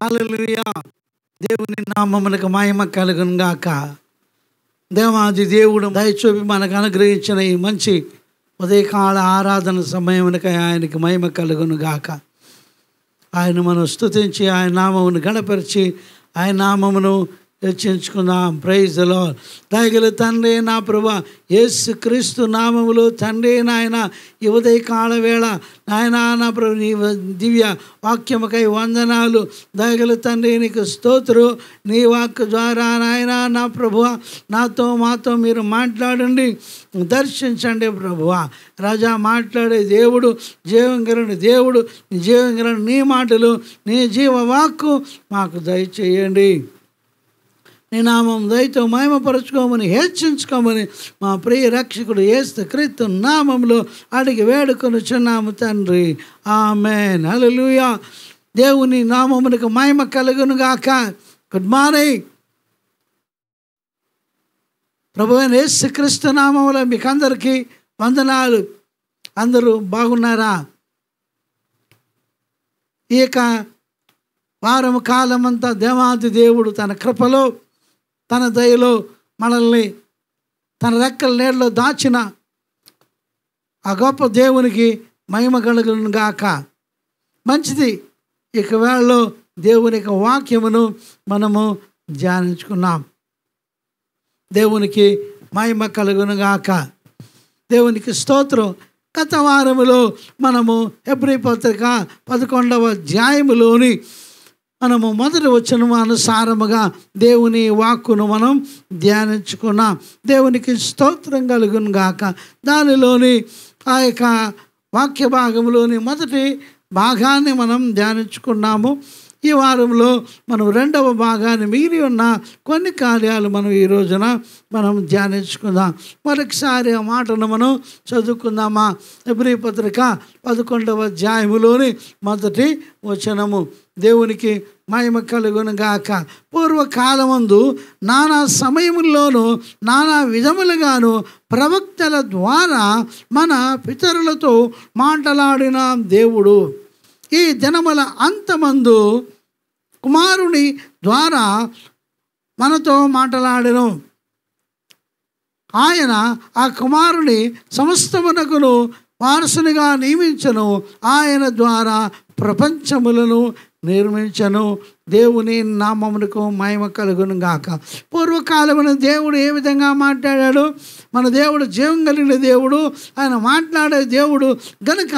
హలలుయా దేవుని నామములకు మాయమ గాక దేవాది దేవుడు దయచూపి మనకు అనుగ్రహించిన ఈ మంచి ఉదయకాల ఆరాధన సమయమునకై ఆయనకి మహిమ కలుగును గాక ఆయన మనం స్థుతించి ఆయన నామమును గణపరిచి ఆయన నామమును దర్శించుకుందాం ప్రైజ్ లో దయగల తండ్రి నా ప్రభు యేసు క్రీస్తు నామములు తండ్రి నాయన ఈ ఉదయకాల వేళ నాయన నా ప్రభు నీ దివ్య వాక్యముకై వందనాలు దయగలు తండ్రి నీకు స్తోత్రు నీ వాక్ ద్వారా నాయన నా ప్రభు నాతో మాతో మీరు మాట్లాడండి దర్శించండి ప్రభువ రాజా మాట్లాడే దేవుడు జీవంగరుని దేవుడు జీవంగరుని నీ మాటలు నీ జీవవాక్కు మాకు దయచేయండి నీ నామం దయతో మహిమపరచుకోమని హెచ్చించుకోమని మా ప్రియ రక్షకుడు ఏస్త క్రీస్తు నామంలో అడిగి వేడుకొని చిన్నాము తండ్రి ఆమె నలులుయా దేవుని నామమునికి మహిమ కలుగునుగాక గుడ్ మార్నింగ్ ప్రభు క్రీస్తు నామంలో మీకు అందరికీ వందనాలు అందరూ బాగున్నారా ఈ యొక్క వారం కాలమంతా దేవాది దేవుడు తన కృపలో తన దయలో మనల్ని తన రెక్కల నీళ్ళలో దాచిన ఆ గొప్ప దేవునికి మహిమ కలుగును గాక మంచిది ఇక వేళలో దేవుని యొక్క వాక్యమును మనము ధ్యానించుకున్నాం దేవునికి మహిమ కలుగును గాక దేవునికి స్తోత్రం గత వారములో మనము ఎబ్రి పత్రిక పదకొండవ అధ్యాయములోని మనము మొదటి వచ్చిన అనుసారముగా దేవుని వాక్కును మనం ధ్యానించుకున్నాం దేవునికి స్తోత్రం కలుగును గాక దానిలోని ఆ యొక్క వాక్య భాగంలోని మొదటి భాగాన్ని మనం ధ్యానించుకున్నాము ఈ వారంలో మనం రెండవ భాగాన్ని మిగిలి ఉన్న కొన్ని కార్యాలు మనం ఈ రోజున మనం ధ్యానించుకుందాం మరొకసారి ఆ మాటను మనం చదువుకుందామా పత్రిక పదకొండవ అధ్యాయములోని మొదటి వచనము దేవునికి మహిమ కలుగునుగాక పూర్వకాలమందు నానా సమయముల్లోనూ నానా విధములుగాను ప్రవక్తల ద్వారా మన పితరులతో మాట్లాడిన దేవుడు ఈ దినముల అంతమందు కుమారుని ద్వారా మనతో మాట్లాడను ఆయన ఆ కుమారుని సమస్తమునకును వారసునిగా నియమించను ఆయన ద్వారా ప్రపంచములను నిర్మించను దేవుని నామమునకు మహిమ కలుగును గాక పూర్వకాలమున దేవుడు ఏ విధంగా మాట్లాడాడు మన దేవుడు జీవం కలిగిన దేవుడు ఆయన మాట్లాడే దేవుడు గనుక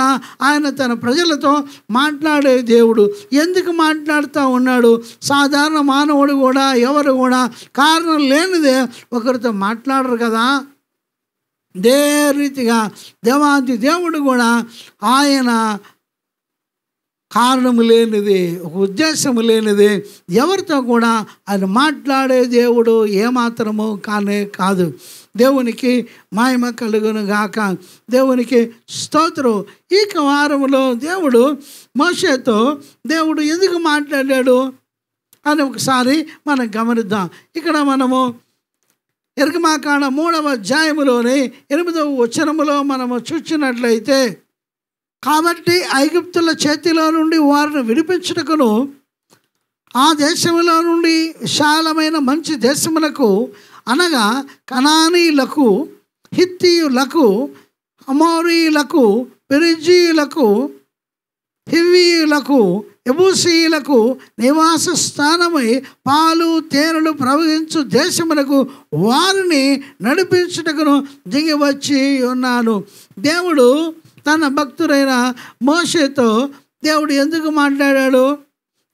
ఆయన తన ప్రజలతో మాట్లాడే దేవుడు ఎందుకు మాట్లాడుతూ ఉన్నాడు సాధారణ మానవుడు కూడా ఎవరు కూడా కారణం లేనిదే ఒకరితో మాట్లాడరు కదా అదే రీతిగా దేవాది దేవుడు కూడా ఆయన కారణము లేనిది ఒక ఉద్దేశం లేనిది ఎవరితో కూడా ఆయన మాట్లాడే దేవుడు ఏమాత్రము కానే కాదు దేవునికి మాయమ కలుగును గాక దేవునికి స్తోత్రం ఈ వారంలో దేవుడు మోషతో దేవుడు ఎందుకు మాట్లాడాడు అని ఒకసారి మనం గమనిద్దాం ఇక్కడ మనము ఎరుకమాకాండ మూడవ అధ్యాయములోని ఎనిమిదవ ఉచ్చరములో మనము చూచినట్లయితే కాబట్టి ఐగుప్తుల చేతిలో నుండి వారిని విడిపించుటకును ఆ దేశంలో నుండి విశాలమైన మంచి దేశములకు అనగా కనానీయులకు హిత్తియులకు అమోరీలకు పెరిజీయులకు హివీయులకు ఎబూసీయులకు నివాస స్థానమై పాలు తేనెలు ప్రవహించు దేశములకు వారిని నడిపించుటకును దిగి వచ్చి ఉన్నాను దేవుడు తన భక్తుడైన మోషేతో దేవుడు ఎందుకు మాట్లాడాడు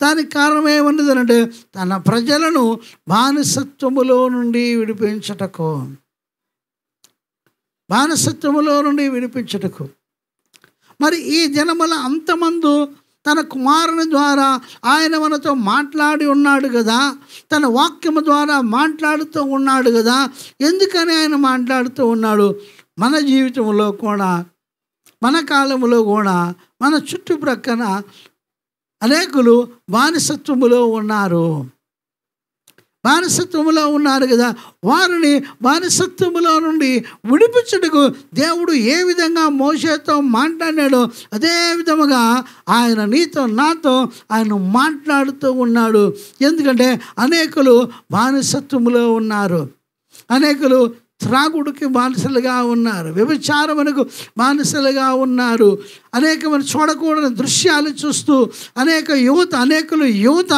దానికి కారణం ఏమన్నది అంటే తన ప్రజలను బానిసత్వములో నుండి విడిపించటకు బానిసత్వములో నుండి విడిపించటకు మరి ఈ జనముల అంతమందు తన కుమారుని ద్వారా ఆయన మనతో మాట్లాడి ఉన్నాడు కదా తన వాక్యము ద్వారా మాట్లాడుతూ ఉన్నాడు కదా ఎందుకని ఆయన మాట్లాడుతూ ఉన్నాడు మన జీవితంలో కూడా మన కాలంలో కూడా మన చుట్టుప్రక్కన అనేకులు బానిసత్వములో ఉన్నారు బానిసత్వములో ఉన్నారు కదా వారిని బానిసత్వములో నుండి విడిపించుటకు దేవుడు ఏ విధంగా మోసేతో మాట్లాడాడో అదే విధముగా ఆయన నీతో నాతో ఆయన మాట్లాడుతూ ఉన్నాడు ఎందుకంటే అనేకులు బానిసత్వములో ఉన్నారు అనేకులు త్రాగుడికి బానిసలుగా ఉన్నారు వ్యభిచారమునకు బానిసలుగా ఉన్నారు అనేకమని చూడకూడని దృశ్యాలు చూస్తూ అనేక యువత అనేకులు యువత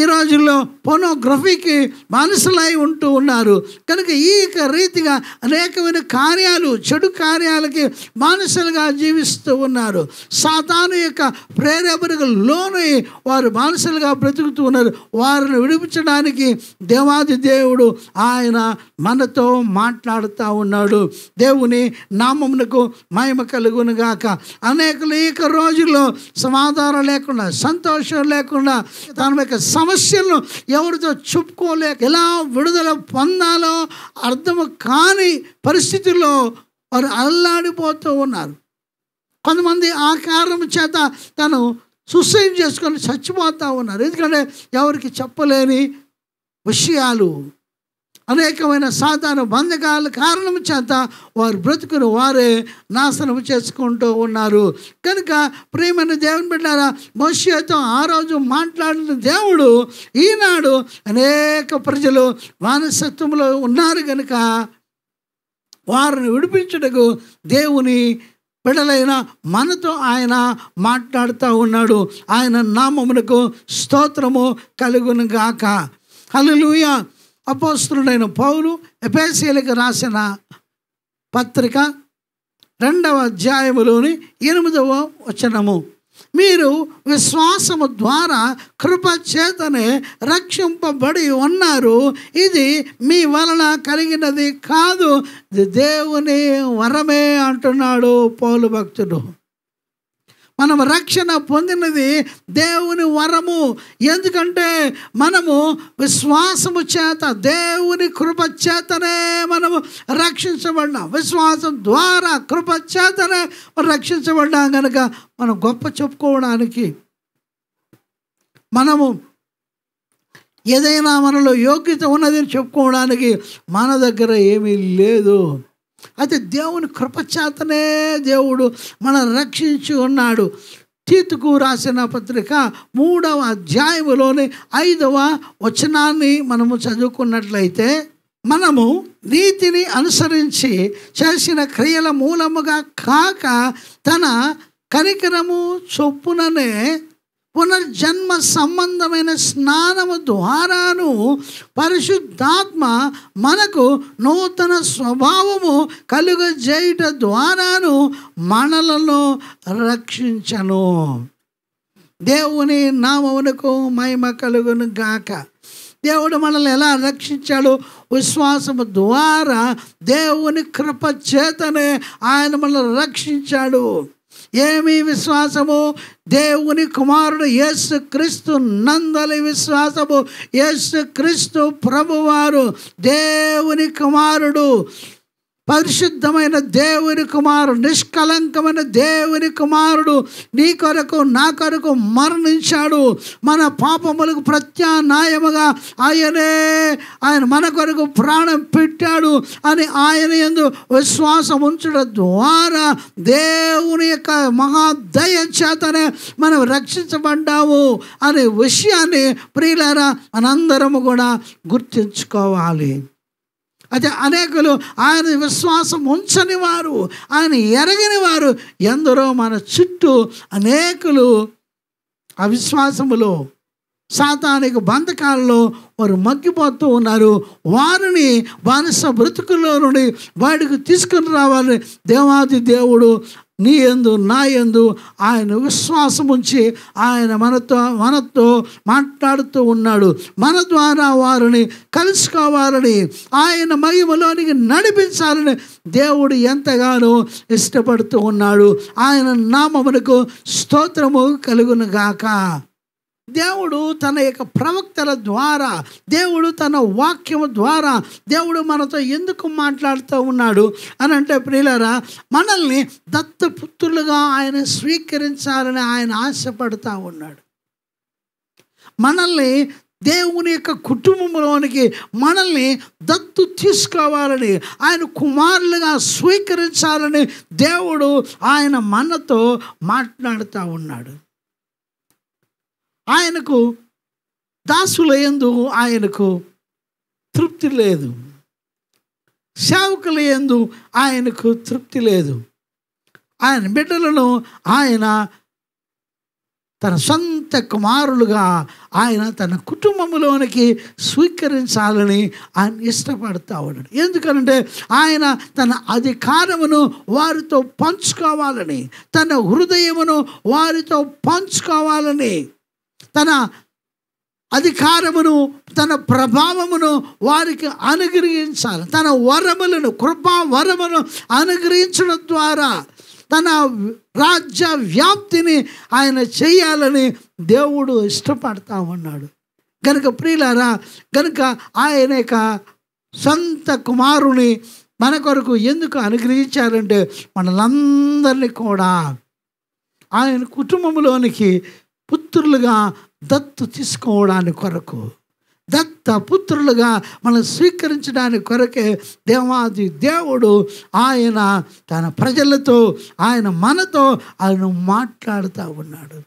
ఈ రోజుల్లో పోనోగ్రఫీకి మనసులై ఉంటూ ఉన్నారు కనుక ఈ రీతిగా అనేకమైన కార్యాలు చెడు కార్యాలకి మానసులుగా జీవిస్తూ ఉన్నారు సాతాను యొక్క ప్రేరేపణకు లోనై వారు మానసులుగా బ్రతుకుతూ ఉన్నారు వారిని విడిపించడానికి దేవాది దేవుడు ఆయన మనతో మాట్లాడుతూ ఉన్నాడు దేవుని నామమునకు మహిమ కలుగునుగాక అనేక లేక రోజుల్లో సమాధానం లేకుండా సంతోషం లేకుండా తన యొక్క సమస్యలను ఎవరితో చెప్పుకోలేక ఎలా విడుదల పొందాలో అర్థం కాని పరిస్థితుల్లో వారు అల్లాడిపోతూ ఉన్నారు కొంతమంది ఆ కారణం చేత తను సుసైడ్ చేసుకొని చచ్చిపోతూ ఉన్నారు ఎందుకంటే ఎవరికి చెప్పలేని విషయాలు అనేకమైన సాధారణ బంధకాల కారణం చేత వారు బ్రతుకును వారే నాశనం చేసుకుంటూ ఉన్నారు కనుక ప్రేమైన దేవుని బిడ్డారా మోషతో ఆ రోజు మాట్లాడిన దేవుడు ఈనాడు అనేక ప్రజలు వానసత్వంలో ఉన్నారు కనుక వారిని విడిపించుటకు దేవుని బిడలైన మనతో ఆయన మాట్లాడుతూ ఉన్నాడు ఆయన నామమునకు స్తోత్రము కలుగునుగాక గాక హలో అపోస్తుడైన పౌలు ఎపేసీలకు రాసిన పత్రిక రెండవ అధ్యాయములోని ఎనిమిదవ వచనము మీరు విశ్వాసము ద్వారా కృప చేతనే రక్షింపబడి ఉన్నారు ఇది మీ వలన కలిగినది కాదు దేవుని వరమే అంటున్నాడు పౌలు భక్తుడు మనం రక్షణ పొందినది దేవుని వరము ఎందుకంటే మనము విశ్వాసము చేత దేవుని కృప చేతనే మనము రక్షించబడినాం విశ్వాసం ద్వారా కృప చేతనే మనం రక్షించబడ్డాం కనుక మనం గొప్ప చెప్పుకోవడానికి మనము ఏదైనా మనలో యోగ్యత ఉన్నదని చెప్పుకోవడానికి మన దగ్గర ఏమీ లేదు అయితే దేవుని కృపచేతనే దేవుడు మనం రక్షించి ఉన్నాడు తీతుకు రాసిన పత్రిక మూడవ అధ్యాయములోని ఐదవ వచనాన్ని మనము చదువుకున్నట్లయితే మనము నీతిని అనుసరించి చేసిన క్రియల మూలముగా కాక తన కనికరము చొప్పుననే పునర్జన్మ సంబంధమైన స్నానము ద్వారాను పరిశుద్ధాత్మ మనకు నూతన స్వభావము కలుగజేయుట ద్వారాను మనలను రక్షించను దేవుని నామమునకు మహిమ కలుగును గాక దేవుడు మనల్ని ఎలా రక్షించాడు విశ్వాసము ద్వారా దేవుని కృప చేతనే ఆయన మనల్ని రక్షించాడు ఏమి విశ్వాసము దేవుని కుమారుడు యేసు క్రీస్తు నందలి విశ్వాసము యేసు క్రీస్తు ప్రభువారు దేవుని కుమారుడు పరిశుద్ధమైన దేవుని కుమారుడు నిష్కలంకమైన దేవుని కుమారుడు నీ కొరకు నా కొరకు మరణించాడు మన పాపములకు ప్రత్యానాయముగా ఆయనే ఆయన మన కొరకు ప్రాణం పెట్టాడు అని ఆయన ఎందు విశ్వాసం ఉంచడం ద్వారా దేవుని యొక్క మహాదయ చేతనే మనం రక్షించబడ్డాము అనే విషయాన్ని ప్రియులారా మనందరము కూడా గుర్తించుకోవాలి అదే అనేకులు ఆయన విశ్వాసం ఉంచని వారు ఆయన ఎరగని వారు ఎందరో మన చుట్టూ అనేకులు అవిశ్వాసములో సాతానికి బంధకాలలో వారు మగ్గిపోతూ ఉన్నారు వారిని బానిస బ్రతుకుల్లో నుండి వాడికి తీసుకుని రావాలని దేవాది దేవుడు నీ ఎందు నా ఎందు ఆయన విశ్వాసం ఉంచి ఆయన మనతో మనతో మాట్లాడుతూ ఉన్నాడు మన ద్వారా వారిని కలుసుకోవాలని ఆయన మహిమలోనికి నడిపించాలని దేవుడు ఎంతగానో ఇష్టపడుతూ ఉన్నాడు ఆయన నామమునకు స్తోత్రము కలుగును గాక దేవుడు తన యొక్క ప్రవక్తల ద్వారా దేవుడు తన వాక్యం ద్వారా దేవుడు మనతో ఎందుకు మాట్లాడుతూ ఉన్నాడు అని అంటే ప్రియులరా మనల్ని దత్తపుత్రులుగా ఆయన స్వీకరించాలని ఆయన ఆశపడుతూ ఉన్నాడు మనల్ని దేవుని యొక్క కుటుంబంలోనికి మనల్ని దత్తు తీసుకోవాలని ఆయన కుమారులుగా స్వీకరించాలని దేవుడు ఆయన మనతో మాట్లాడుతూ ఉన్నాడు ఆయనకు దాసులయందు ఆయనకు తృప్తి లేదు సేవకులయందు ఆయనకు తృప్తి లేదు ఆయన బిడ్డలను ఆయన తన సొంత కుమారులుగా ఆయన తన కుటుంబంలోనికి స్వీకరించాలని ఆయన ఇష్టపడతా ఉన్నాడు ఎందుకంటే ఆయన తన అధికారమును వారితో పంచుకోవాలని తన హృదయమును వారితో పంచుకోవాలని తన అధికారమును తన ప్రభావమును వారికి అనుగ్రహించాలి తన వరములను కృపా వరమును అనుగ్రహించడం ద్వారా తన రాజ్య వ్యాప్తిని ఆయన చేయాలని దేవుడు ఇష్టపడతా ఉన్నాడు కనుక ప్రియులారా కనుక ఆయన యొక్క సొంత కుమారుని మన కొరకు ఎందుకు అనుగ్రహించారంటే మనలందరినీ కూడా ఆయన కుటుంబంలోనికి పుత్రులుగా దత్తు తీసుకోవడాని కొరకు దత్త పుత్రులుగా మనం స్వీకరించడానికి కొరకే దేవాది దేవుడు ఆయన తన ప్రజలతో ఆయన మనతో ఆయన మాట్లాడుతూ ఉన్నాడు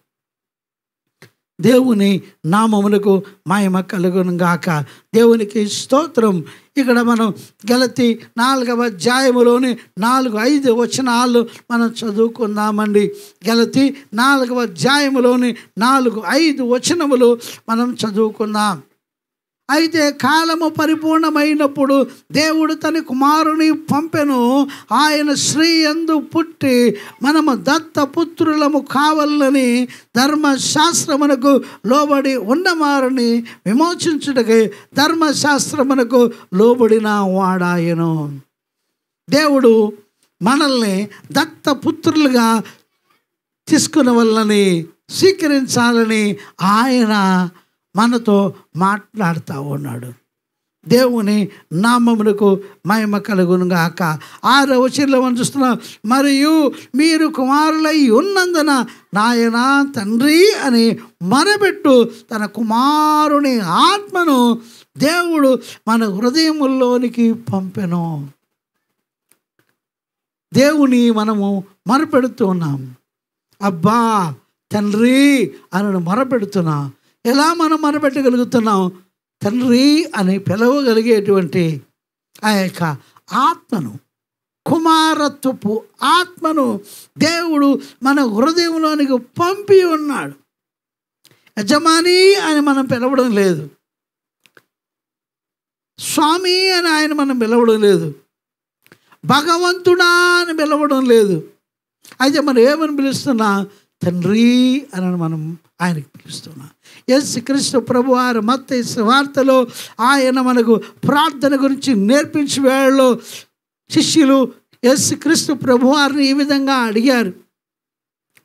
దేవుని నామములకు మాయమ కలుగునుగాక గాక దేవునికి స్తోత్రం ఇక్కడ మనం గలతి నాలుగవ అధ్యాయములోని నాలుగు ఐదు వచనాలు మనం చదువుకుందామండి గలతి నాలుగవ అధ్యాయములోని నాలుగు ఐదు వచనములు మనం చదువుకుందాం అయితే కాలము పరిపూర్ణమైనప్పుడు దేవుడు తన కుమారుని పంపెను ఆయన శ్రీ ఎందు పుట్టి మనము దత్తపుత్రులము కావాలని ధర్మశాస్త్రమునకు లోబడి ఉన్నవారిని విమోచించుటకి ధర్మశాస్త్రమునకు లోబడిన వాడాయను దేవుడు మనల్ని దత్తపుత్రులుగా తీసుకున్న వల్లని స్వీకరించాలని ఆయన మనతో మాట్లాడుతూ ఉన్నాడు దేవుని నామములకు మహిమ కలుగును ఆరో వచనంలో మనం చూస్తున్నాం మరియు మీరు కుమారులై ఉన్నందున నాయన తండ్రి అని మనబెట్టు తన కుమారుని ఆత్మను దేవుడు మన హృదయముల్లోనికి పంపెను దేవుని మనము మరపెడుతున్నాం అబ్బా తండ్రి అని మొరపెడుతున్నాం ఎలా మనం మనపెట్టగలుగుతున్నాం తండ్రి అని పిలవగలిగేటువంటి ఆ యొక్క ఆత్మను కుమారత్వపు ఆత్మను దేవుడు మన హృదయంలోనికి పంపి ఉన్నాడు యజమాని అని మనం పిలవడం లేదు స్వామి అని ఆయన మనం పిలవడం లేదు భగవంతుడా అని పిలవడం లేదు అయితే మనం ఏమని పిలుస్తున్నా తండ్రి అని మనం ఆయనకు పిలుస్తున్నా యేసుక్రీస్తు ప్రభు వారు మత్త వార్తలో ఆయన మనకు ప్రార్థన గురించి నేర్పించే వేళలో శిష్యులు ఎస్ ప్రభు ప్రభువారిని ఈ విధంగా అడిగారు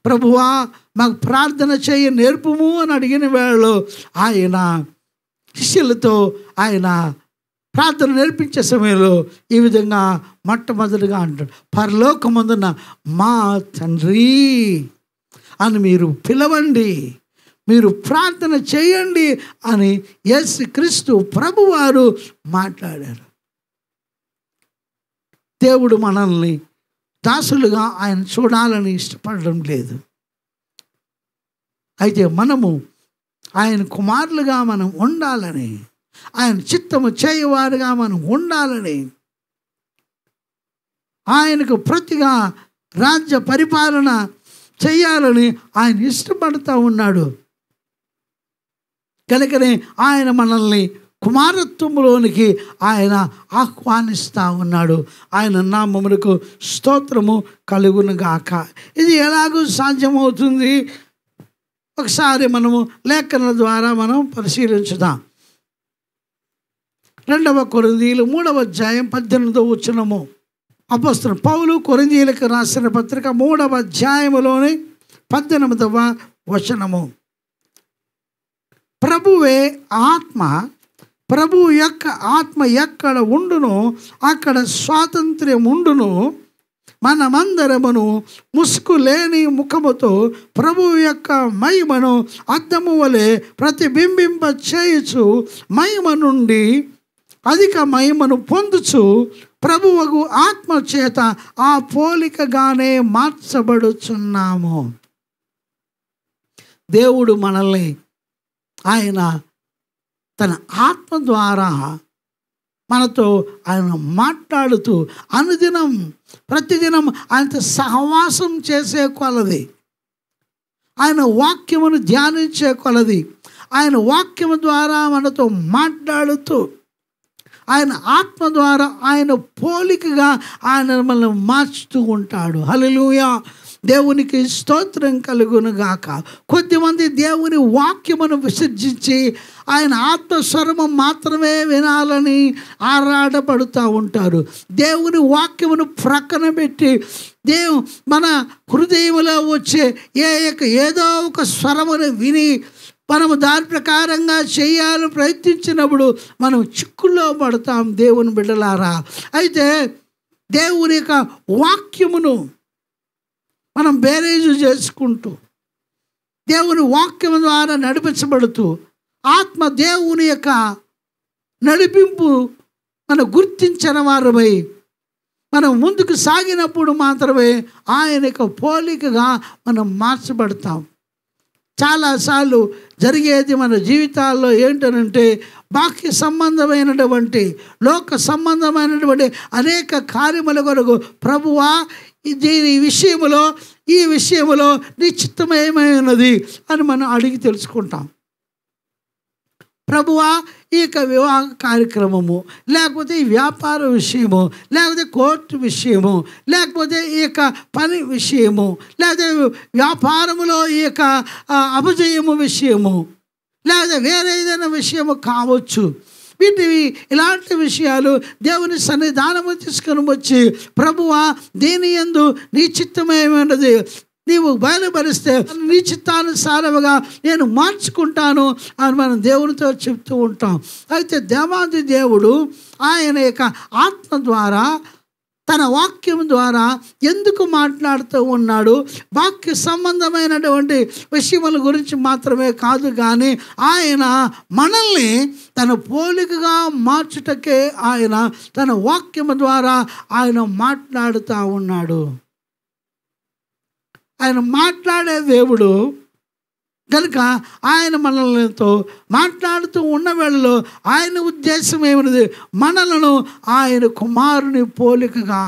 ప్రభువా మాకు ప్రార్థన చేయ నేర్పుము అని అడిగిన వేళలో ఆయన శిష్యులతో ఆయన ప్రార్థన నేర్పించే సమయంలో ఈ విధంగా మొట్టమొదటిగా అంటాడు పరలోకమందున మా తండ్రి అని మీరు పిలవండి మీరు ప్రార్థన చేయండి అని ఎస్ క్రీస్తు ప్రభువారు మాట్లాడారు దేవుడు మనల్ని దాసులుగా ఆయన చూడాలని ఇష్టపడడం లేదు అయితే మనము ఆయన కుమారులుగా మనం ఉండాలని ఆయన చిత్తము చేయవారుగా మనం ఉండాలని ఆయనకు ప్రతిగా రాజ్య పరిపాలన చేయాలని ఆయన ఇష్టపడుతూ ఉన్నాడు కనుకనే ఆయన మనల్ని కుమారత్వంలోనికి ఆయన ఆహ్వానిస్తూ ఉన్నాడు ఆయన నామమునకు స్తోత్రము కలుగును గాక ఇది ఎలాగూ సాధ్యమవుతుంది ఒకసారి మనము లేఖన ద్వారా మనం పరిశీలించుదాం రెండవ కొరిందీలు మూడవ అధ్యాయం పద్దెనిమిదో వచ్చినము అపస్తులు పౌలు కొరిందీలకు రాసిన పత్రిక మూడవ అధ్యాయములోని పద్దెనిమిదవ వచనము ప్రభువే ఆత్మ ప్రభువు యొక్క ఆత్మ ఎక్కడ ఉండును అక్కడ స్వాతంత్ర్యం ఉండును మనమందరమును ముసుకు లేని ముఖముతో ప్రభువు యొక్క మహిమను అద్దము వలె ప్రతిబింబింప చేయుచు మహిమ నుండి అధిక మహిమను పొందుచు ప్రభువుకు ఆత్మ చేత ఆ పోలికగానే మార్చబడుచున్నాము దేవుడు మనల్ని ఆయన తన ఆత్మ ద్వారా మనతో ఆయన మాట్లాడుతూ అనుదినం ప్రతిదినం ఆయనతో సహవాసం చేసే కొలది ఆయన వాక్యమును ధ్యానించే కొలది ఆయన వాక్యం ద్వారా మనతో మాట్లాడుతూ ఆయన ఆత్మ ద్వారా ఆయన పోలికగా ఆయన మనల్ని మార్చుతూ ఉంటాడు హలో దేవునికి స్తోత్రం కలుగును గాక కొద్దిమంది దేవుని వాక్యమును విసర్జించి ఆయన ఆత్మస్వరము మాత్రమే వినాలని ఆరాటపడుతూ ఉంటారు దేవుని వాక్యమును ప్రక్కన పెట్టి దేవు మన హృదయంలో వచ్చే ఏ ఏదో ఒక స్వరమును విని మనము దాని ప్రకారంగా చేయాలని ప్రయత్నించినప్పుడు మనం చిక్కుల్లో పడతాం దేవుని బిడ్డలారా అయితే దేవుని యొక్క వాక్యమును మనం బేరేజు చేసుకుంటూ దేవుని వాక్యం ద్వారా నడిపించబడుతూ ఆత్మ దేవుని యొక్క నడిపింపు మనం గుర్తించిన వారమై మనం ముందుకు సాగినప్పుడు మాత్రమే ఆయన యొక్క పోలికగా మనం మార్చబడతాం చాలాసార్లు జరిగేది మన జీవితాల్లో ఏంటనంటే బాహ్య సంబంధమైనటువంటి లోక సంబంధమైనటువంటి అనేక కార్యముల కొరకు ప్రభువా దీని విషయంలో ఈ విషయంలో నీ ఉన్నది అని మనం అడిగి తెలుసుకుంటాం ప్రభువా ఈ యొక్క వివాహ కార్యక్రమము లేకపోతే ఈ వ్యాపార విషయము లేకపోతే కోర్టు విషయము లేకపోతే ఈ యొక్క పని విషయము లేకపోతే వ్యాపారములో ఈ యొక్క అభిజయము విషయము లేకపోతే వేరే ఏదైనా విషయము కావచ్చు వీటివి ఇలాంటి విషయాలు దేవుని సన్నిధానము తీసుకొని వచ్చి ప్రభువ దేని ఎందు నీ చిత్తమేమైనది నీవు బయలుపరిస్తే నీ చిత్తానుసారముగా నేను మార్చుకుంటాను అని మనం దేవునితో చెప్తూ ఉంటాం అయితే దేవాది దేవుడు ఆయన యొక్క ఆత్మ ద్వారా తన వాక్యం ద్వారా ఎందుకు మాట్లాడుతూ ఉన్నాడు వాక్య సంబంధమైనటువంటి విషయముల గురించి మాత్రమే కాదు కానీ ఆయన మనల్ని తన పోలికగా మార్చుటకే ఆయన తన వాక్యం ద్వారా ఆయన మాట్లాడుతూ ఉన్నాడు ఆయన మాట్లాడే దేవుడు కనుక ఆయన మనలతో మాట్లాడుతూ ఉన్న వేళలో ఆయన ఉద్దేశం ఏమిటి మనలను ఆయన కుమారుని పోలికగా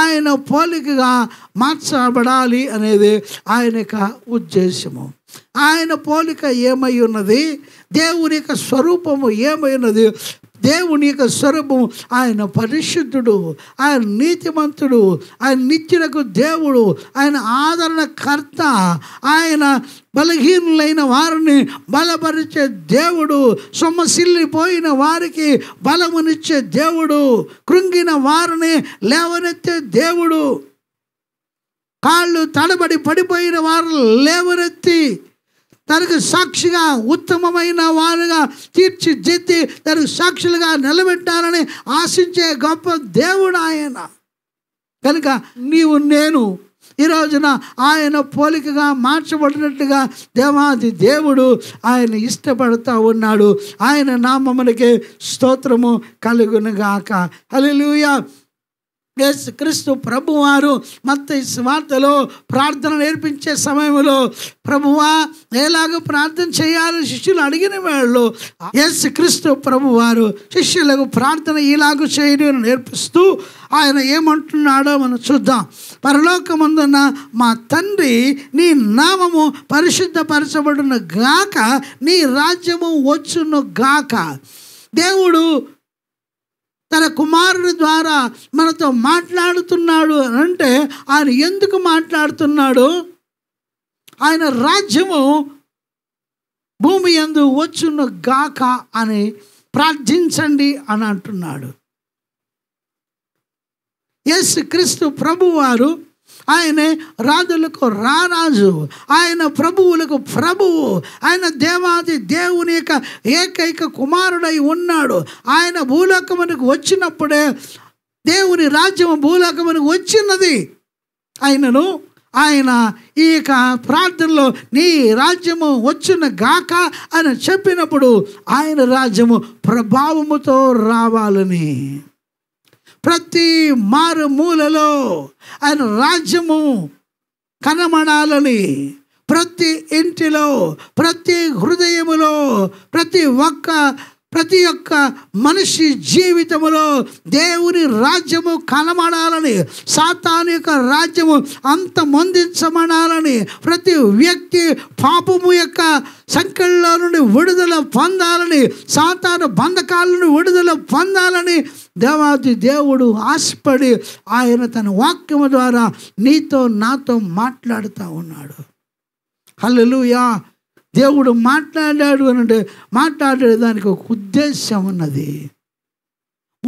ఆయన పోలికగా మార్చబడాలి అనేది ఆయన యొక్క ఉద్దేశము ఆయన పోలిక ఏమై ఉన్నది దేవుని యొక్క స్వరూపము ఏమై ఉన్నది దేవుని యొక్క స్వరూపం ఆయన పరిశుద్ధుడు ఆయన నీతిమంతుడు ఆయన నిత్యులకు దేవుడు ఆయన ఆదరణకర్త ఆయన బలహీనులైన వారిని బలపరిచే దేవుడు పోయిన వారికి బలమునిచ్చే దేవుడు కృంగిన వారిని లేవనెత్తే దేవుడు కాళ్ళు తడబడి పడిపోయిన వారు లేవనెత్తి తనకు సాక్షిగా ఉత్తమమైన వారుగా తీర్చిదిద్ది తనకు సాక్షులుగా నిలబెట్టాలని ఆశించే గొప్ప దేవుడు ఆయన కనుక నీవు నేను ఈ రోజున ఆయన పోలికగా మార్చబడినట్టుగా దేవాది దేవుడు ఆయన ఇష్టపడుతూ ఉన్నాడు ఆయన నామములకే స్తోత్రము కలుగునుగాక అలెలుయా క్రీస్తు ప్రభువారు మత్త వార్తలో ప్రార్థన నేర్పించే సమయంలో ప్రభువా ఎలాగ ప్రార్థన చేయాలని శిష్యులు అడిగిన వాళ్ళు క్రీస్తు ప్రభువారు శిష్యులకు ప్రార్థన ఇలాగ చేయడం నేర్పిస్తూ ఆయన ఏమంటున్నాడో మనం చూద్దాం పరలోకముందున్న మా తండ్రి నీ నామము పరిశుద్ధపరచబడిన గాక నీ రాజ్యము వచ్చును గాక దేవుడు తన కుమారుని ద్వారా మనతో మాట్లాడుతున్నాడు అంటే ఆయన ఎందుకు మాట్లాడుతున్నాడు ఆయన రాజ్యము భూమి ఎందు వచ్చును గాక అని ప్రార్థించండి అని అంటున్నాడు ఎస్ క్రీస్తు ప్రభువారు ఆయనే రాజులకు రారాజు ఆయన ప్రభువులకు ప్రభువు ఆయన దేవాది దేవుని యొక్క ఏకైక కుమారుడై ఉన్నాడు ఆయన భూలోకమునికి వచ్చినప్పుడే దేవుని రాజ్యం భూలోకమునికి వచ్చినది ఆయనను ఆయన ఈ యొక్క ప్రార్థనలో నీ రాజ్యము వచ్చిన గాక అని చెప్పినప్పుడు ఆయన రాజ్యము ప్రభావముతో రావాలని ప్రతి మారుమూలలో ఆయన రాజ్యము కనమణాలని ప్రతి ఇంటిలో ప్రతి హృదయములో ప్రతి ఒక్క ప్రతి ఒక్క మనిషి జీవితంలో దేవుని రాజ్యము కనమడాలని సాతాను యొక్క రాజ్యము అంత అంతమొందించమడాలని ప్రతి వ్యక్తి పాపము యొక్క సంఖ్యలో నుండి విడుదల పొందాలని సాతాను బంధకాల నుండి విడుదల పొందాలని దేవాది దేవుడు ఆశపడి ఆయన తన వాక్యము ద్వారా నీతో నాతో మాట్లాడుతూ ఉన్నాడు హలో దేవుడు మాట్లాడాడు అని అంటే మాట్లాడే దానికి ఒక ఉద్దేశం ఉన్నది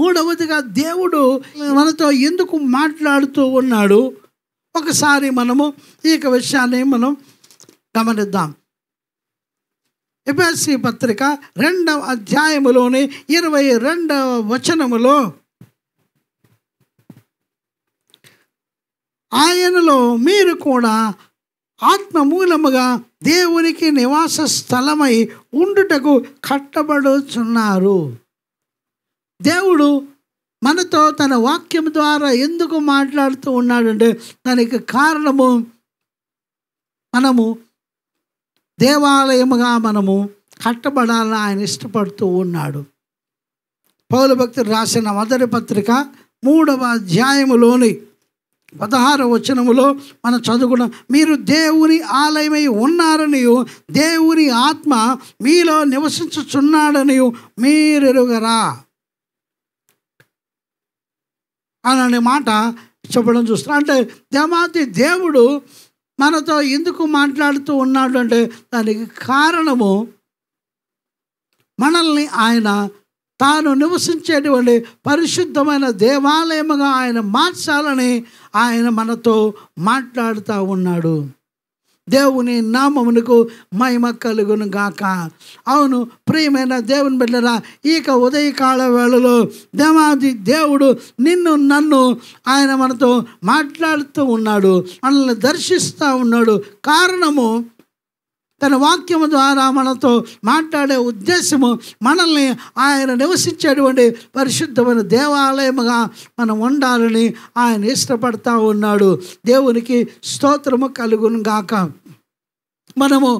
మూడవదిగా దేవుడు మనతో ఎందుకు మాట్లాడుతూ ఉన్నాడు ఒకసారి మనము ఈ యొక్క విషయాన్ని మనం గమనిద్దాం ఎపిఎస్సి పత్రిక రెండవ అధ్యాయములోని ఇరవై రెండవ వచనములో ఆయనలో మీరు కూడా ఆత్మ మూలముగా దేవునికి నివాస స్థలమై ఉండుటకు కట్టబడుచున్నారు దేవుడు మనతో తన వాక్యం ద్వారా ఎందుకు మాట్లాడుతూ ఉన్నాడంటే దానికి కారణము మనము దేవాలయముగా మనము కట్టబడాలని ఆయన ఇష్టపడుతూ ఉన్నాడు పౌల రాసిన మొదటి పత్రిక మూడవ అధ్యాయములోని పదహార వచనములో మనం చదువుకున్నాం మీరు దేవుని ఆలయమై ఉన్నారని దేవుని ఆత్మ మీలో నివసించుచున్నాడని మీరు ఎరుగరా అనే మాట చెప్పడం చూస్తున్నా అంటే దేమాతి దేవుడు మనతో ఎందుకు మాట్లాడుతూ ఉన్నాడు అంటే దానికి కారణము మనల్ని ఆయన తాను నివసించేటువంటి పరిశుద్ధమైన దేవాలయముగా ఆయన మార్చాలని ఆయన మనతో మాట్లాడుతూ ఉన్నాడు దేవుని నామమునకు మహిమ కలుగును గాక అవును ప్రియమైన దేవుని బిడ్డరా ఇక ఉదయకాల వేళలో దేవాది దేవుడు నిన్ను నన్ను ఆయన మనతో మాట్లాడుతూ ఉన్నాడు మనల్ని దర్శిస్తూ ఉన్నాడు కారణము తన వాక్యము ద్వారా మనతో మాట్లాడే ఉద్దేశము మనల్ని ఆయన నివసించేటువంటి పరిశుద్ధమైన దేవాలయముగా మనం ఉండాలని ఆయన ఇష్టపడతా ఉన్నాడు దేవునికి స్తోత్రము కలుగును గాక మనము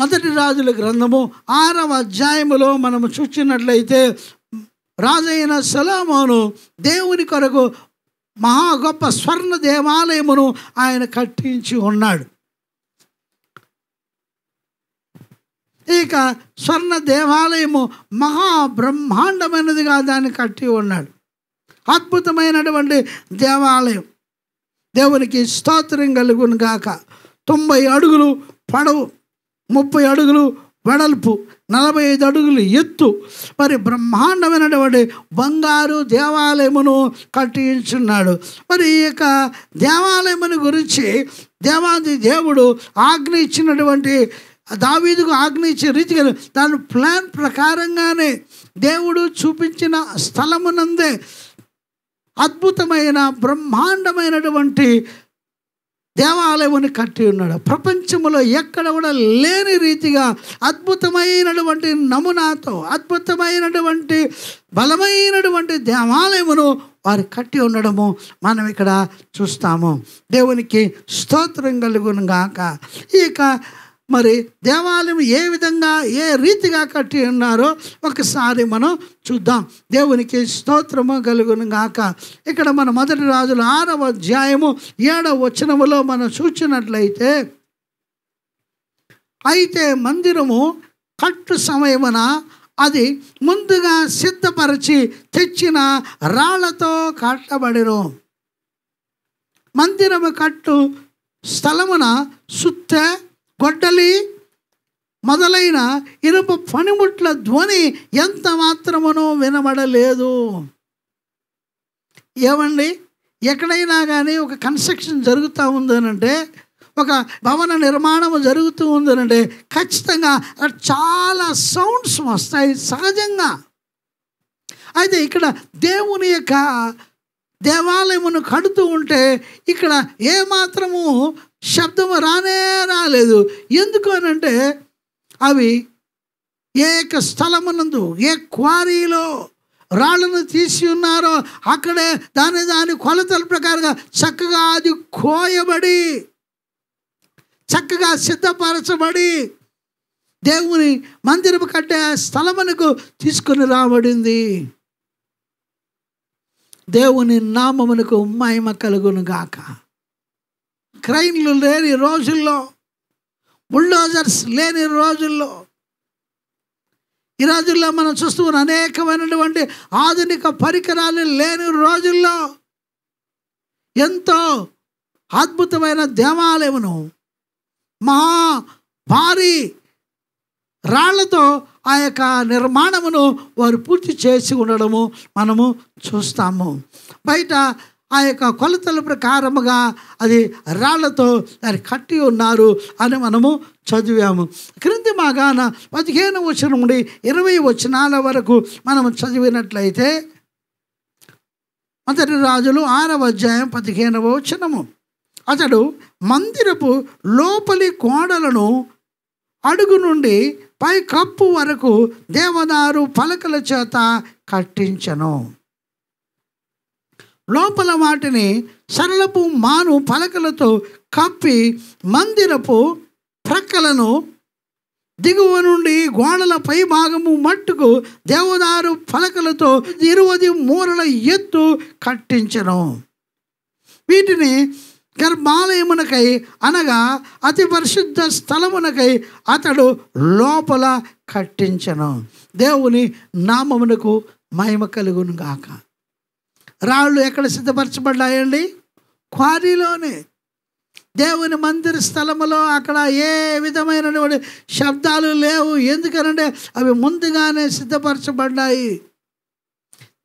మొదటి రాజుల గ్రంథము ఆరవ అధ్యాయములో మనము చూచినట్లయితే రాజైన సలోమోను దేవుని కొరకు మహా గొప్ప స్వర్ణ దేవాలయమును ఆయన కట్టించి ఉన్నాడు ఇక స్వర్ణ దేవాలయము మహా బ్రహ్మాండమైనదిగా దాన్ని కట్టి ఉన్నాడు అద్భుతమైనటువంటి దేవాలయం దేవునికి స్తోత్రం కలుగును గాక తొంభై అడుగులు పడవు ముప్పై అడుగులు వెడల్పు నలభై ఐదు అడుగులు ఎత్తు మరి బ్రహ్మాండమైనటువంటి బంగారు దేవాలయమును కట్టించున్నాడు మరి ఈ యొక్క దేవాలయముని గురించి దేవాది దేవుడు ఆజ్ఞ ఇచ్చినటువంటి దావీదుకు ఆజ్ఞ ఇచ్చే రీతిగా దాని ప్లాన్ ప్రకారంగానే దేవుడు చూపించిన స్థలమునందే అద్భుతమైన బ్రహ్మాండమైనటువంటి దేవాలయముని కట్టి ఉన్నాడు ప్రపంచంలో ఎక్కడ కూడా లేని రీతిగా అద్భుతమైనటువంటి నమూనాతో అద్భుతమైనటువంటి బలమైనటువంటి దేవాలయమును వారు కట్టి ఉండడము మనం ఇక్కడ చూస్తాము దేవునికి స్తోత్రం కలుగునుగాక ఇక మరి దేవాలయం ఏ విధంగా ఏ రీతిగా కట్టి ఉన్నారో ఒకసారి మనం చూద్దాం దేవునికి స్తోత్రము కలుగును గాక ఇక్కడ మన మొదటి రాజుల ఆరవ అధ్యాయము ఏడవ వచనములో మనం చూచినట్లయితే అయితే మందిరము కట్టు సమయమున అది ముందుగా సిద్ధపరిచి తెచ్చిన రాళ్లతో కట్టబడిను మందిరము కట్టు స్థలమున సుత్తే గొడ్డలి మొదలైన ఇనుప పనిముట్ల ధ్వని ఎంత మాత్రమునో వినబడలేదు ఏమండి ఎక్కడైనా కానీ ఒక కన్స్ట్రక్షన్ జరుగుతూ ఉందనంటే ఒక భవన నిర్మాణం జరుగుతూ ఉందనంటే ఖచ్చితంగా చాలా సౌండ్స్ వస్తాయి సహజంగా అయితే ఇక్కడ దేవుని యొక్క దేవాలయమును కడుతూ ఉంటే ఇక్కడ ఏమాత్రము శబ్దము రానే రాలేదు ఎందుకు అని అంటే అవి ఏక స్థలమునందు ఏ క్వారీలో రాళ్ళను తీసి ఉన్నారో అక్కడే దాని దాని కొలతల ప్రకారంగా చక్కగా అది కోయబడి చక్కగా సిద్ధపరచబడి దేవుని మందిరం కట్టే స్థలమునకు తీసుకుని రాబడింది దేవుని నామమునకు మహిమ కలుగును గాక క్రైన్లు లేని రోజుల్లో బుల్డోజర్స్ లేని రోజుల్లో ఈ రోజుల్లో మనం చూస్తున్న అనేకమైనటువంటి ఆధునిక పరికరాలు లేని రోజుల్లో ఎంతో అద్భుతమైన దేవాలయమును మహా భారీ రాళ్లతో ఆ యొక్క నిర్మాణమును వారు పూర్తి చేసి ఉండడము మనము చూస్తాము బయట ఆ యొక్క కొలతల ప్రకారముగా అది రాళ్లతో దాన్ని కట్టి ఉన్నారు అని మనము చదివాము క్రింది మాగాన పదిహేను వచ్చిన నుండి ఇరవై వచనాల వరకు మనం చదివినట్లయితే మొదటి రాజులు ఆరవ అధ్యాయం పదిహేనవ వచనము అతడు మందిరపు లోపలి కోడలను అడుగు నుండి పై కప్పు వరకు దేవదారు పలకల చేత కట్టించను లోపల వాటిని సరళపు మాను పలకలతో కప్పి మందిరపు ప్రక్కలను దిగువ నుండి గోడల పై భాగము మట్టుకు దేవదారు పలకలతో ఇరువది మూరల ఎత్తు కట్టించను వీటిని గర్భాలయమునకై అనగా అతి పరిశుద్ధ స్థలమునకై అతడు లోపల కట్టించను దేవుని నామమునకు మహిమ కలుగును గాక రాళ్ళు ఎక్కడ సిద్ధపరచబడ్డాయండి క్వారీలోనే దేవుని మందిర స్థలములో అక్కడ ఏ విధమైనటువంటి శబ్దాలు లేవు ఎందుకనంటే అవి ముందుగానే సిద్ధపరచబడ్డాయి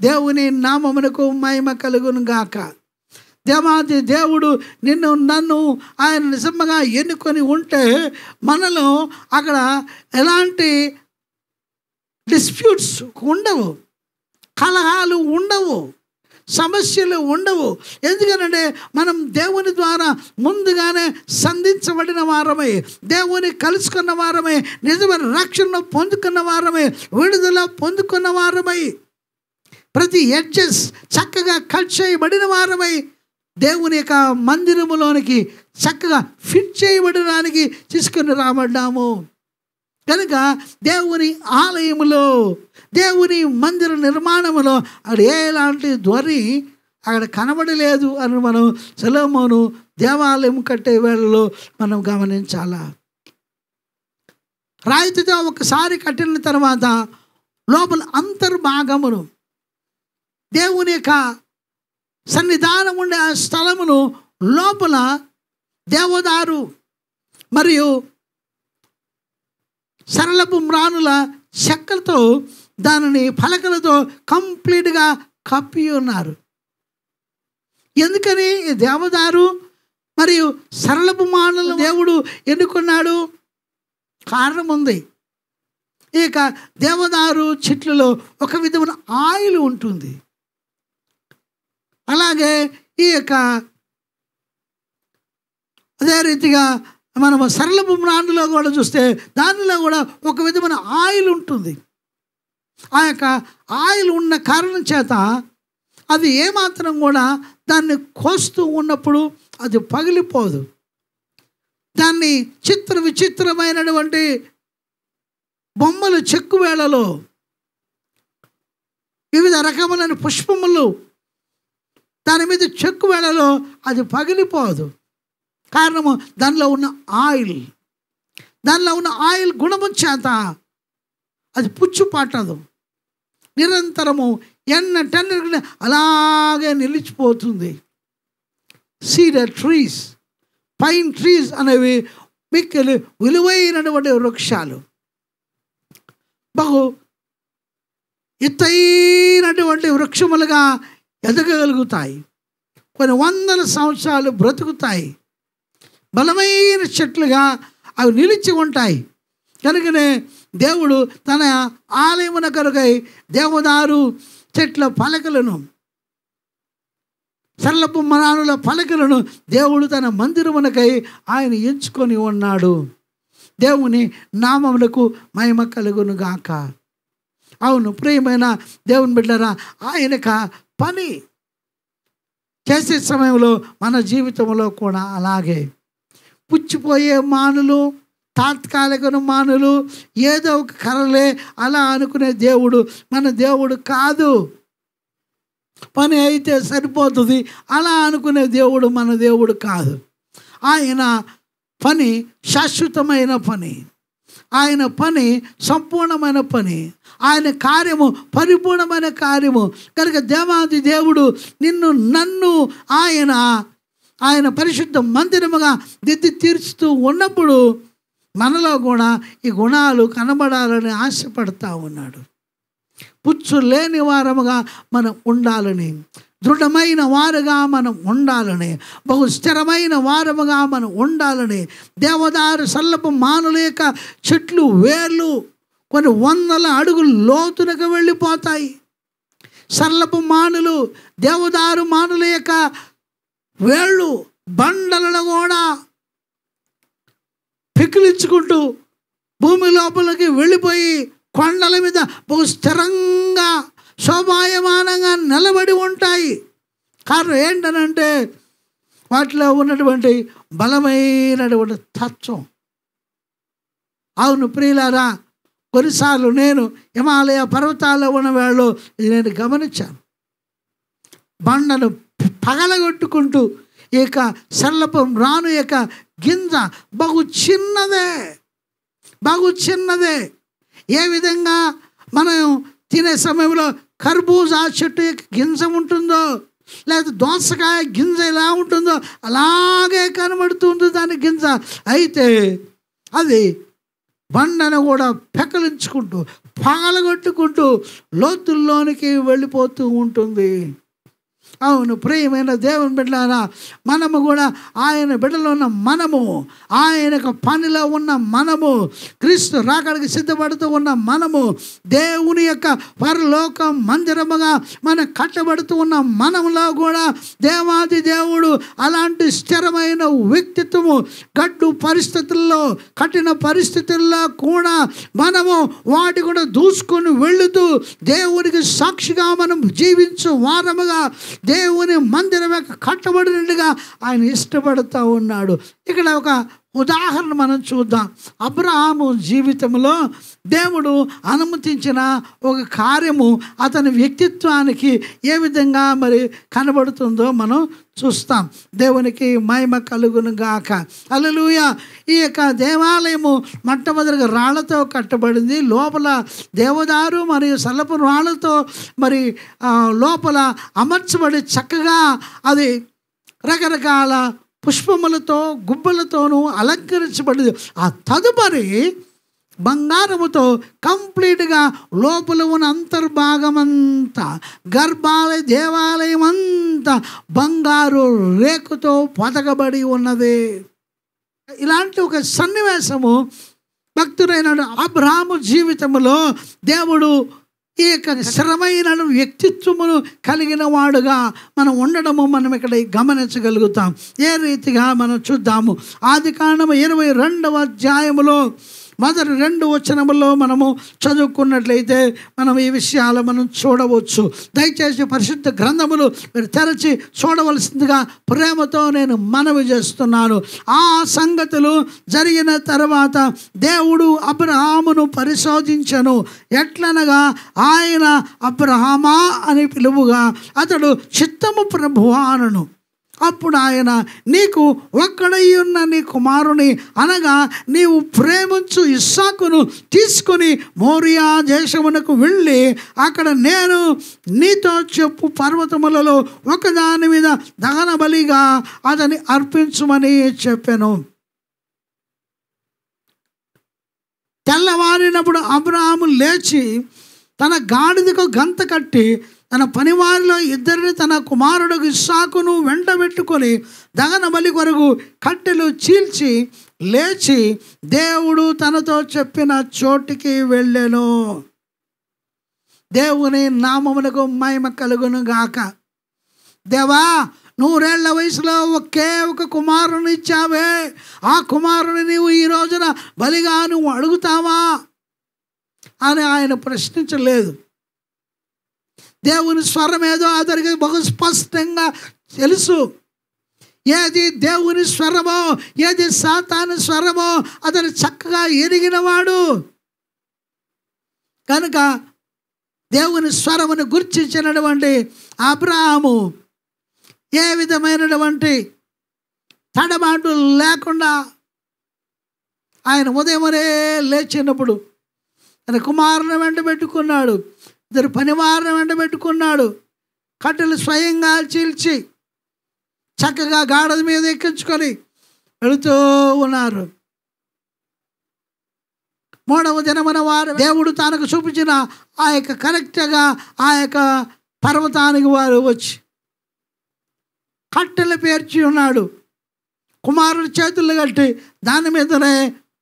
దేవుని నామమునకు మహిమ కలుగును గాక దేవాది దేవుడు నిన్ను నన్ను ఆయన నిజంగా ఎన్నుకొని ఉంటే మనలో అక్కడ ఎలాంటి డిస్ప్యూట్స్ ఉండవు కలహాలు ఉండవు సమస్యలు ఉండవు ఎందుకనంటే మనం దేవుని ద్వారా ముందుగానే సంధించబడిన వారమే దేవుని కలుసుకున్న వారమే నిజమైన రక్షణ పొందుకున్న వారమే విడుదల పొందుకున్న వారమై ప్రతి ఎడ్జెస్ చక్కగా కట్ చేయబడిన వారమై దేవుని యొక్క మందిరములోనికి చక్కగా ఫిట్ చేయబడడానికి తీసుకుని రాబడ్డాము కనుక దేవుని ఆలయములో దేవుని మందిర నిర్మాణములో అక్కడ ఏలాంటి ధ్వని అక్కడ కనబడలేదు అని మనం సెలవును దేవాలయం కట్టే వేళలో మనం గమనించాలా రాయితీతో ఒకసారి కట్టిన తర్వాత లోపల అంతర్భాగమును దేవుని యొక్క సన్నిధానం ఉండే ఆ స్థలమును లోపల దేవదారు మరియు సరళపు మ్రానుల చెక్కలతో దానిని పలకలతో కంప్లీట్గా కప్పి ఉన్నారు ఎందుకని దేవదారు మరియు సరళపు మానుల దేవుడు ఎన్నుకున్నాడు కారణం ఉంది ఇక దేవదారు చెట్లలో ఒక విధమైన ఆయిల్ ఉంటుంది అలాగే ఈ యొక్క అదే రీతిగా మనం సరళపు నాండులో కూడా చూస్తే దానిలో కూడా ఒక విధమైన ఆయిల్ ఉంటుంది ఆ యొక్క ఆయిల్ ఉన్న కారణం చేత అది ఏమాత్రం కూడా దాన్ని కోస్తూ ఉన్నప్పుడు అది పగిలిపోదు దాన్ని చిత్ర విచిత్రమైనటువంటి బొమ్మలు చెక్కువేళలో వివిధ రకములైన పుష్పములు దాని మీద చెక్కువేళలో అది పగిలిపోదు కారణము దానిలో ఉన్న ఆయిల్ దానిలో ఉన్న ఆయిల్ గుణము చేత అది పుచ్చు పట్టదు నిరంతరము ఎన్న టెన్న అలాగే నిలిచిపోతుంది సీడర్ ట్రీస్ పైన్ ట్రీస్ అనేవి మిక్కలు విలువైనటువంటి వృక్షాలు బహు ఎత్తైనటువంటి వృక్షములుగా ఎదగగలుగుతాయి కొన్ని వందల సంవత్సరాలు బ్రతుకుతాయి బలమైన చెట్లుగా అవి నిలిచి ఉంటాయి కనుకనే దేవుడు తన ఆలయమున కనుకై దేవదారు చెట్ల పలకలను సర్లపు మనానుల పలకలను దేవుడు తన మందిరమునకై ఆయన ఎంచుకొని ఉన్నాడు దేవుని నామములకు మహిమ కలుగును గాక అవును ప్రియమైన దేవుని బిడ్డరా ఆయనక పని చేసే సమయంలో మన జీవితంలో కూడా అలాగే పుచ్చిపోయే మానులు తాత్కాలిక మానులు ఏదో ఒక కరలే అలా అనుకునే దేవుడు మన దేవుడు కాదు పని అయితే సరిపోతుంది అలా అనుకునే దేవుడు మన దేవుడు కాదు ఆయన పని శాశ్వతమైన పని ఆయన పని సంపూర్ణమైన పని ఆయన కార్యము పరిపూర్ణమైన కార్యము కనుక దేవాది దేవుడు నిన్ను నన్ను ఆయన ఆయన పరిశుద్ధ మందిరముగా దిద్ది తీర్చుతూ ఉన్నప్పుడు మనలో కూడా ఈ గుణాలు కనబడాలని ఆశపడతా ఉన్నాడు పుచ్చు లేని వారముగా మనం ఉండాలని దృఢమైన వారుగా మనం ఉండాలని బహు స్థిరమైన వారముగా మనం ఉండాలని దేవదారు సల్లపు మానులేక చెట్లు వేర్లు కొన్ని వందల అడుగులు లోతునకు వెళ్ళిపోతాయి సల్లపు మానులు దేవదారు మానుల యొక్క వేళ్ళు బండలను కూడా పికిలించుకుంటూ భూమి లోపలికి వెళ్ళిపోయి కొండల మీద బహు స్థిరంగా శోభాయమానంగా నిలబడి ఉంటాయి కారణం ఏంటనంటే వాటిలో ఉన్నటువంటి బలమైనటువంటి తత్వం అవును ప్రియులారా కొన్నిసార్లు నేను హిమాలయ పర్వతాల్లో ఉన్న వాళ్ళు ఇది నేను గమనించాను బండను పగలగొట్టుకుంటూ ఈ యొక్క సల్లపం రాను యొక్క గింజ బహు చిన్నదే బహు చిన్నదే ఏ విధంగా మనం తినే సమయంలో కర్బూజా చెట్టు గింజ ఉంటుందో లేదా దోసకాయ గింజ ఎలా ఉంటుందో అలాగే కనబడుతుంది దాని గింజ అయితే అది బండను కూడా పెకలించుకుంటూ పగలగొట్టుకుంటూ లోతుల్లోనికి వెళ్ళిపోతూ ఉంటుంది అవును ప్రియమైన దేవుని బిడ్డలారా మనము కూడా ఆయన బిడ్డలో ఉన్న మనము ఆయన పనిలో ఉన్న మనము క్రీస్తు రాకడికి సిద్ధపడుతూ ఉన్న మనము దేవుని యొక్క పరలోక మందిరముగా మనం కట్టబడుతూ ఉన్న మనములో కూడా దేవాది దేవుడు అలాంటి స్థిరమైన వ్యక్తిత్వము గడ్డు పరిస్థితుల్లో కఠిన పరిస్థితుల్లో కూడా మనము వాటి కూడా దూసుకొని వెళుతూ దేవునికి సాక్షిగా మనం జీవించు వారముగా దేవుని మందిరం యొక్క కట్టబడినట్టుగా ఆయన ఇష్టపడుతూ ఉన్నాడు ఇక్కడ ఒక ఉదాహరణ మనం చూద్దాం అబ్రహాము జీవితంలో దేవుడు అనుమతించిన ఒక కార్యము అతని వ్యక్తిత్వానికి ఏ విధంగా మరి కనబడుతుందో మనం చూస్తాం దేవునికి మహిమ కలుగును గాక అలలుయ ఈ యొక్క దేవాలయము మొట్టమొదటిగా రాళ్లతో కట్టబడింది లోపల దేవదారు మరియు సలపు రాళ్లతో మరి లోపల అమర్చబడి చక్కగా అది రకరకాల పుష్పములతో గుబ్బలతోనూ అలంకరించబడింది ఆ తదుపరి బంగారముతో కంప్లీట్గా లోపల ఉన్న అంతర్భాగమంతా గర్భాలయ దేవాలయం అంతా బంగారు రేకుతో పతకబడి ఉన్నది ఇలాంటి ఒక సన్నివేశము భక్తుడైన అబ్రాహము జీవితంలో దేవుడు ఈ యొక్క స్థిరమైన వ్యక్తిత్వములు కలిగిన వాడుగా మనం ఉండడము మనం ఇక్కడ గమనించగలుగుతాం ఏ రీతిగా మనం చూద్దాము ఆది కాండము ఇరవై రెండవ అధ్యాయములో మొదటి రెండు వచనముల్లో మనము చదువుకున్నట్లయితే మనం ఈ విషయాలు మనం చూడవచ్చు దయచేసి పరిశుద్ధ గ్రంథములు మీరు తెరచి చూడవలసిందిగా ప్రేమతో నేను మనవి చేస్తున్నాను ఆ సంగతులు జరిగిన తర్వాత దేవుడు అబ్రహామును పరిశోధించను ఎట్లనగా ఆయన అబ్రహామా అని పిలువుగా అతడు చిత్తము ప్రభువానను అప్పుడు ఆయన నీకు ఒక్కడై ఉన్న నీ కుమారుని అనగా నీవు ప్రేమించు ఇస్సాకును తీసుకొని మోరియా దేశమునకు వెళ్ళి అక్కడ నేను నీతో చెప్పు పర్వతములలో ఒకదాని మీద దహన బలిగా అతని అర్పించమని చెప్పాను తెల్లవారినప్పుడు అబ్రహాము లేచి తన గాడిదకు గంత కట్టి తన పనివారిలో ఇద్దరిని తన కుమారుడు ఇస్సాకును వెంటబెట్టుకొని దహన బలి కొరకు కట్టెలు చీల్చి లేచి దేవుడు తనతో చెప్పిన చోటికి వెళ్ళెను దేవుని నామములకు మహిమ కలుగును గాక దేవా నూరేళ్ల వయసులో ఒకే ఒక కుమారుని ఇచ్చావే ఆ కుమారుని నీవు ఈ రోజున బలిగా నువ్వు అడుగుతావా అని ఆయన ప్రశ్నించలేదు దేవుని స్వరం ఏదో అతనికి బహు స్పష్టంగా తెలుసు ఏది దేవుని స్వరమో ఏది సాతాను స్వరమో అతను చక్కగా ఎరిగినవాడు కనుక దేవుని స్వరమును గుర్తించినటువంటి అబ్రాహము ఏ విధమైనటువంటి తడబాటు లేకుండా ఆయన ఉదయమనే లేచినప్పుడు తన కుమారుని వెంట పెట్టుకున్నాడు ఇద్దరు పనివారిని వెంటబెట్టుకున్నాడు కట్టెలు స్వయంగా చీల్చి చక్కగా గాడల మీద ఎక్కించుకొని వెళుతూ ఉన్నారు మూడవ దినమున వారు దేవుడు తనకు చూపించిన ఆ యొక్క కరెక్ట్గా ఆ యొక్క పర్వతానికి వారు వచ్చి కట్టెలు పేర్చి ఉన్నాడు కుమారుడు చేతులు కట్టి దాని మీదనే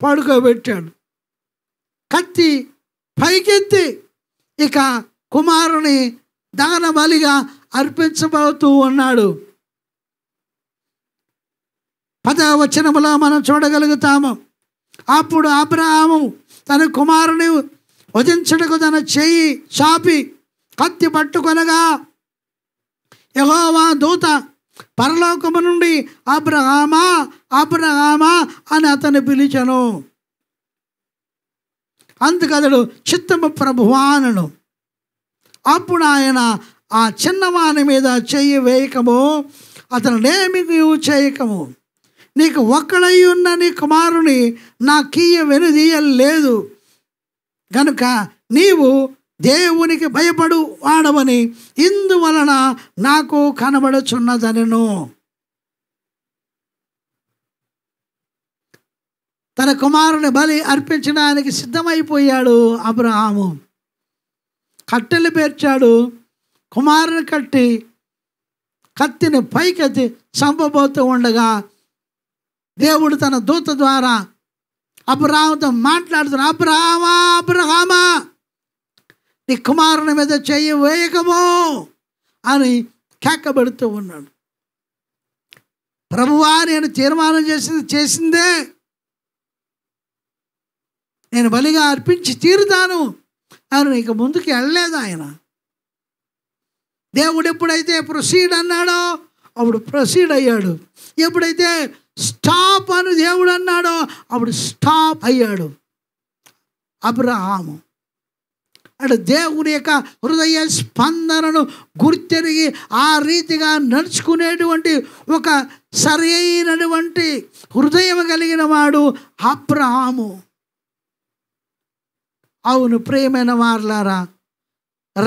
పడుకోబెట్టాడు కత్తి పైకెత్తి ఇక కుమారుని దాన బలిగా అర్పించబోతూ ఉన్నాడు పదవచనములో మనం చూడగలుగుతాము అప్పుడు అబ్రహాము తన కుమారుని వధించడకు తన చెయ్యి చాపి కత్తి పట్టుకొనగా యహోవా దూత పరలోకము నుండి అబ్రహామా అబ్రహామా అని అతను పిలిచను అందుకు అతడు చిత్తము ప్రభువానను అప్పుడు ఆయన ఆ చిన్నవాని మీద చెయ్యి వేయకము అతను నేమి చేయకము నీకు ఒక్కడై ఉన్న నీ కుమారుని నా కీయ వెనుదీయలేదు కనుక నీవు దేవునికి భయపడు వాడవని ఇందువలన నాకు కనబడుచున్నదనను తన కుమారుని బలి అర్పించడానికి సిద్ధమైపోయాడు అబ్రహాము కట్టెలు పేర్చాడు కుమారుని కట్టి కత్తిని పైకెత్తి చంపబోతూ ఉండగా దేవుడు తన దూత ద్వారా అబ్రహాముతో మాట్లాడుతున్నా అబ్రహామా అబ్రహామా నీ కుమారుని మీద చెయ్యి వేయకము అని కేకబెడుతూ ఉన్నాడు ప్రభువా నేను తీర్మానం చేసింది చేసిందే నేను బలిగా అర్పించి తీరుతాను అని ఇక ముందుకు వెళ్ళలేదు ఆయన దేవుడు ఎప్పుడైతే ప్రొసీడ్ అన్నాడో అప్పుడు ప్రొసీడ్ అయ్యాడు ఎప్పుడైతే స్టాప్ అని దేవుడు అన్నాడో అప్పుడు స్టాప్ అయ్యాడు అబ్రహాము అంటే దేవుని యొక్క హృదయ స్పందనను గుర్తెరిగి ఆ రీతిగా నడుచుకునేటువంటి ఒక సరైనటువంటి హృదయం కలిగిన వాడు అబ్రహాము అవును ప్రేమైన వార్లారా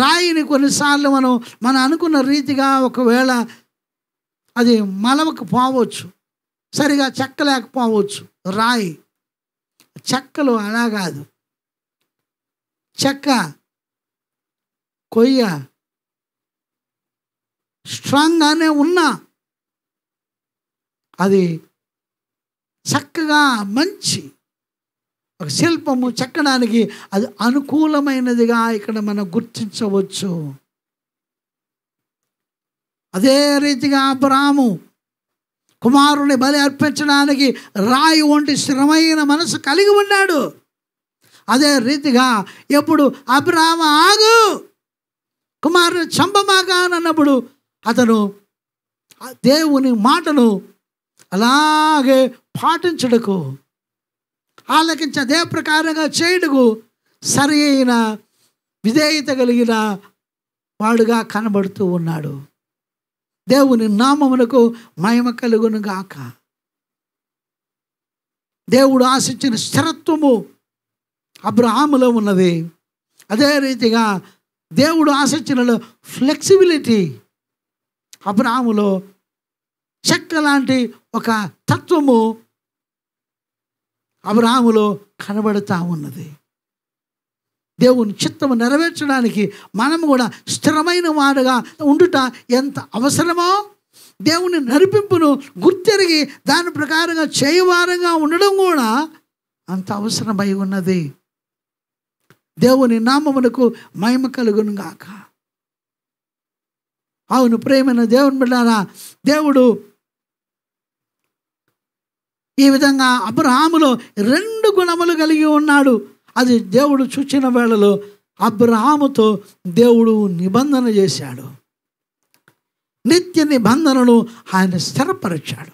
రాయిని కొన్నిసార్లు మనం మనం అనుకున్న రీతిగా ఒకవేళ అది మలవకు పోవచ్చు సరిగా చెక్కలేకపోవచ్చు రాయి చెక్కలు అలా కాదు చెక్క కొయ్య స్ట్రాంగ్గానే ఉన్నా అది చక్కగా మంచి ఒక శిల్పము చెక్కడానికి అది అనుకూలమైనదిగా ఇక్కడ మనం గుర్తించవచ్చు అదే రీతిగా అబ్రాము కుమారుని బలి అర్పించడానికి రాయి వంటి స్థిరమైన మనసు కలిగి ఉన్నాడు అదే రీతిగా ఎప్పుడు అబ్రామ ఆగు కుమారుని చంపమాగా అన్నప్పుడు అతను దేవుని మాటను అలాగే పాటించడకు ఆలకించి అదే ప్రకారంగా చేయుడుకు సరి అయిన విధేయత కలిగిన వాడుగా కనబడుతూ ఉన్నాడు దేవుని నామమునకు మహిమ కలుగును గాక దేవుడు ఆశించిన స్థిరత్వము అబ్రహాములో ఉన్నది అదే రీతిగా దేవుడు ఆశించిన ఫ్లెక్సిబిలిటీ అబ్రహాములో చెక్క లాంటి ఒక తత్వము అబ్రహాములో కనబడుతూ ఉన్నది దేవుని చిత్తము నెరవేర్చడానికి మనం కూడా స్థిరమైన వాడుగా ఉండుట ఎంత అవసరమో దేవుని నడిపింపును గుర్తెరిగి దాని ప్రకారంగా చేయవారంగా ఉండడం కూడా అంత అవసరమై ఉన్నది దేవుని నామమునకు మహిమ కలుగును గాక అవును ప్రేమైన దేవుని బిడ్డారా దేవుడు ఈ విధంగా అబ్రహాములో రెండు గుణములు కలిగి ఉన్నాడు అది దేవుడు చూచిన వేళలో అబ్రహాముతో దేవుడు నిబంధన చేశాడు నిత్య నిబంధనను ఆయన స్థిరపరిచాడు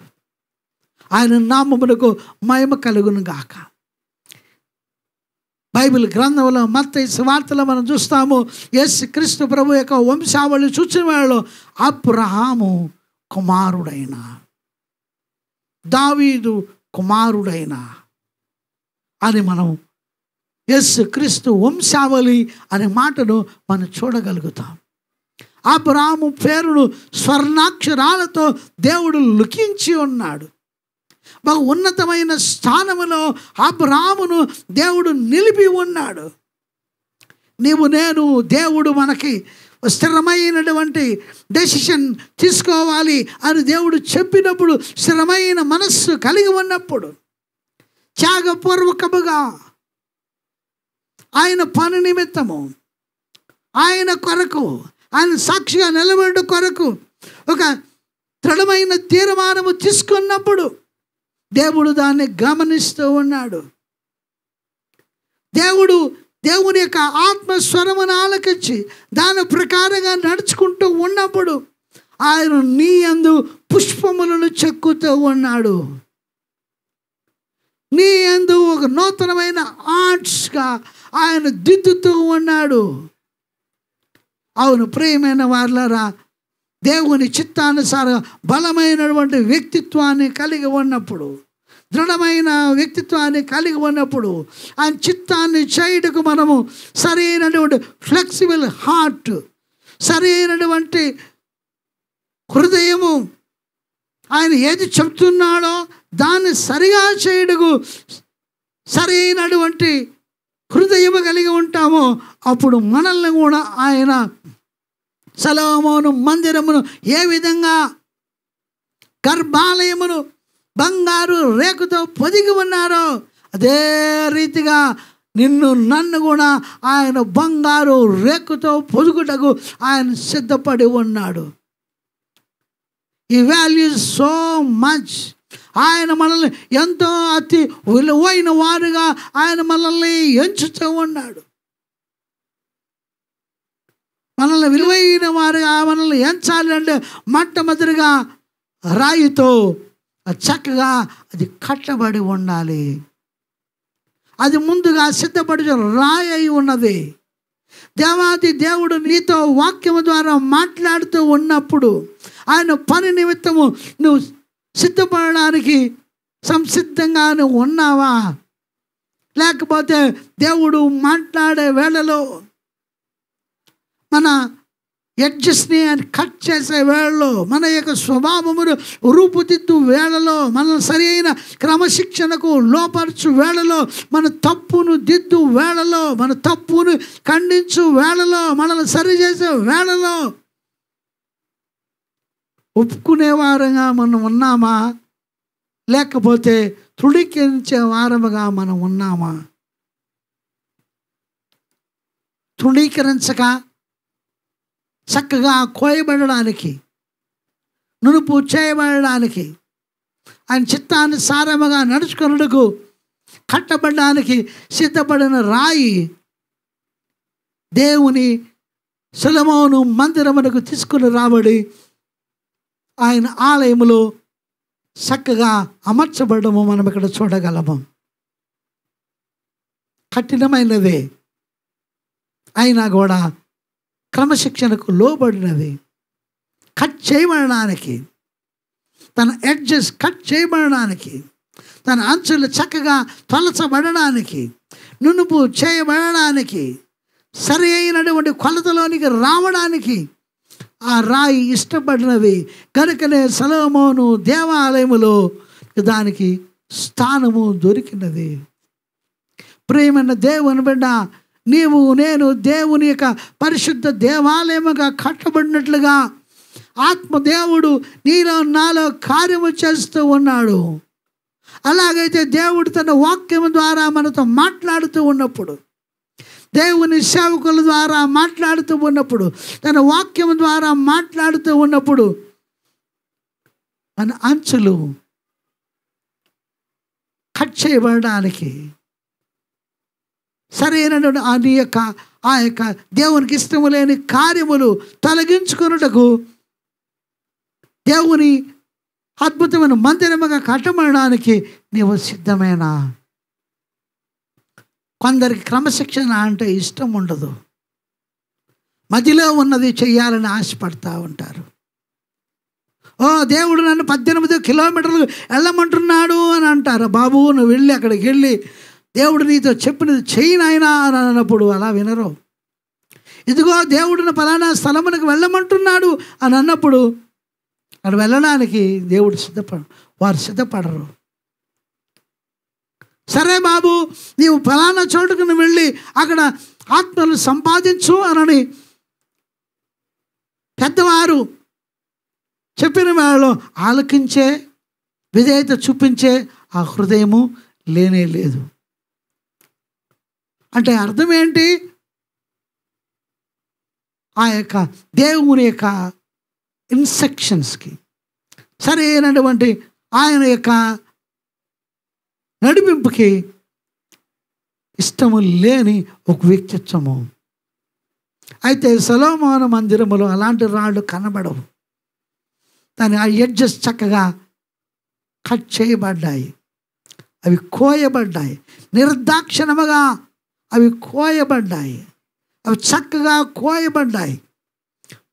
ఆయన నామమునకు మహిమ కలుగును గాక బైబిల్ గ్రంథంలో మత్త వార్తలో మనం చూస్తాము ఎస్ క్రీస్తు ప్రభు యొక్క వంశావళి చూసిన వేళలో అబ్రహాము కుమారుడైన దావీదు కుమారుడైన అని మనం ఎస్ క్రీస్తు వంశావళి అనే మాటను మనం చూడగలుగుతాం అబ్రాము పేరును స్వర్ణాక్షరాలతో దేవుడు లుకించి ఉన్నాడు బహు ఉన్నతమైన స్థానములో అబ్రామును దేవుడు నిలిపి ఉన్నాడు నీవు నేను దేవుడు మనకి స్థిరమైనటువంటి డెసిషన్ తీసుకోవాలి అని దేవుడు చెప్పినప్పుడు స్థిరమైన మనస్సు కలిగి ఉన్నప్పుడు త్యాగపూర్వకముగా ఆయన పని నిమిత్తము ఆయన కొరకు ఆయన సాక్షిగా నిలబడి కొరకు ఒక దృఢమైన తీర్మానము తీసుకున్నప్పుడు దేవుడు దాన్ని గమనిస్తూ ఉన్నాడు దేవుడు దేవుని యొక్క ఆత్మస్వరమును ఆలకించి దాని ప్రకారంగా నడుచుకుంటూ ఉన్నప్పుడు ఆయన నీ అందు పుష్పములను చెక్కుతూ ఉన్నాడు నీ అందు ఒక నూతనమైన ఆర్ట్స్గా ఆయన దిద్దుతూ ఉన్నాడు అవును ప్రియమైన వాళ్ళరా దేవుని చిత్తానుసారం బలమైనటువంటి వ్యక్తిత్వాన్ని కలిగి ఉన్నప్పుడు దృఢమైన వ్యక్తిత్వాన్ని కలిగి ఉన్నప్పుడు ఆ చిత్తాన్ని చేయటకు మనము సరైనటువంటి ఫ్లెక్సిబుల్ హార్ట్ సరైనటువంటి హృదయము ఆయన ఏది చెప్తున్నాడో దాన్ని సరిగా చేయడకు సరైనటువంటి హృదయము కలిగి ఉంటామో అప్పుడు మనల్ని కూడా ఆయన సలోమోను మందిరమును ఏ విధంగా గర్భాలయమును బంగారు రేకుతో పొదిగి ఉన్నారు అదే రీతిగా నిన్ను నన్ను కూడా ఆయన బంగారు రేకుతో పొదుగుటకు ఆయన సిద్ధపడి ఉన్నాడు ఈ వాల్యూ సో మచ్ ఆయన మనల్ని ఎంతో అతి విలువైన వారుగా ఆయన మనల్ని ఎంచుతూ ఉన్నాడు మనల్ని విలువైన వారుగా మనల్ని ఎంచాలంటే మొట్టమొదటిగా రాయితో చక్కగా అది కట్టబడి ఉండాలి అది ముందుగా సిద్ధపడి రాయి అయి ఉన్నది దేవాది దేవుడు నీతో వాక్యము ద్వారా మాట్లాడుతూ ఉన్నప్పుడు ఆయన పని నిమిత్తము నువ్వు సిద్ధపడడానికి సంసిద్ధంగా నువ్వు ఉన్నావా లేకపోతే దేవుడు మాట్లాడే వేళలో మన ఎడ్జస్ట్ని ఆయన కట్ చేసే వేళలో మన యొక్క స్వభావమును రూపుదిద్దు వేళలో మన సరి అయిన క్రమశిక్షణకు లోపరచు వేళలో మన తప్పును దిద్దు వేళలో మన తప్పును ఖండించు వేళలో మనల్ని సరిచేసే వేళలో ఒప్పుకునేవారంగా మనం ఉన్నామా లేకపోతే తృణీకరించే వారముగా మనం ఉన్నామా తృణీకరించగా చక్కగా కోయబడడానికి నునుపు చేయబడడానికి ఆయన చిత్తాన్ని సారముగా నడుచుకున్నకు కట్టబడడానికి సిద్ధపడిన రాయి దేవుని సులమోను మందిరమునకు తీసుకుని రాబడి ఆయన ఆలయములో చక్కగా అమర్చబడము మనం ఇక్కడ చూడగలము కఠినమైనదే అయినా కూడా క్రమశిక్షణకు లోబడినది కట్ చేయబడడానికి తన ఎడ్జెస్ కట్ చేయబడడానికి తన అంచులు చక్కగా తొలచబడడానికి నునుపు చేయబడడానికి సరి అయినటువంటి కొలతలోనికి రావడానికి ఆ రాయి ఇష్టపడినవి కనుకనే సలోమోను దేవాలయములో దానికి స్థానము దొరికినది ప్రేమైన దేవుని బిడ్డ నీవు నేను దేవుని యొక్క పరిశుద్ధ దేవాలయముగా కట్టబడినట్లుగా ఆత్మదేవుడు నీలో నాలో కార్యము చేస్తూ ఉన్నాడు అలాగైతే దేవుడు తన వాక్యం ద్వారా మనతో మాట్లాడుతూ ఉన్నప్పుడు దేవుని సేవకుల ద్వారా మాట్లాడుతూ ఉన్నప్పుడు తన వాక్యం ద్వారా మాట్లాడుతూ ఉన్నప్పుడు మన అంచులు కట్ చేయబడడానికి సరైనటువంటి అది యొక్క ఆ యొక్క దేవునికి ఇష్టము లేని కార్యములు తొలగించుకున్నటకు దేవుని అద్భుతమైన మందిరముగా కట్టమడానికి నీవు సిద్ధమేనా కొందరికి క్రమశిక్షణ అంటే ఇష్టం ఉండదు మధ్యలో ఉన్నది చేయాలని ఆశపడతా ఉంటారు ఓ దేవుడు నన్ను పద్దెనిమిది కిలోమీటర్లు వెళ్ళమంటున్నాడు అని అంటారు బాబు నువ్వు వెళ్ళి అక్కడికి వెళ్ళి దేవుడు నీతో చెప్పినది చేయి నాయనా అని అన్నప్పుడు అలా వినరు ఇదిగో దేవుడిని ఫలానా స్థలమునకు వెళ్ళమంటున్నాడు అని అన్నప్పుడు అక్కడ వెళ్ళడానికి దేవుడు సిద్ధపడ వారు సిద్ధపడరు సరే బాబు నీవు ఫలానా చోటుకు వెళ్ళి అక్కడ ఆత్మను సంపాదించు అనని పెద్దవారు చెప్పిన వాళ్ళలో ఆలకించే విధేయత చూపించే ఆ హృదయము లేనే లేదు అంటే అర్థం ఏంటి ఆ యొక్క దేవుని యొక్క ఇన్స్ట్రక్షన్స్కి సరైనటువంటి ఆయన యొక్క నడిపింపుకి ఇష్టము లేని ఒక వ్యక్తిత్వము అయితే సలోమాన మందిరములో అలాంటి రాళ్ళు కనబడవు దాని ఆ ఎడ్జెస్ చక్కగా కట్ చేయబడ్డాయి అవి కోయబడ్డాయి నిర్దాక్షిణముగా అవి కోయబడ్డాయి అవి చక్కగా కోయబడ్డాయి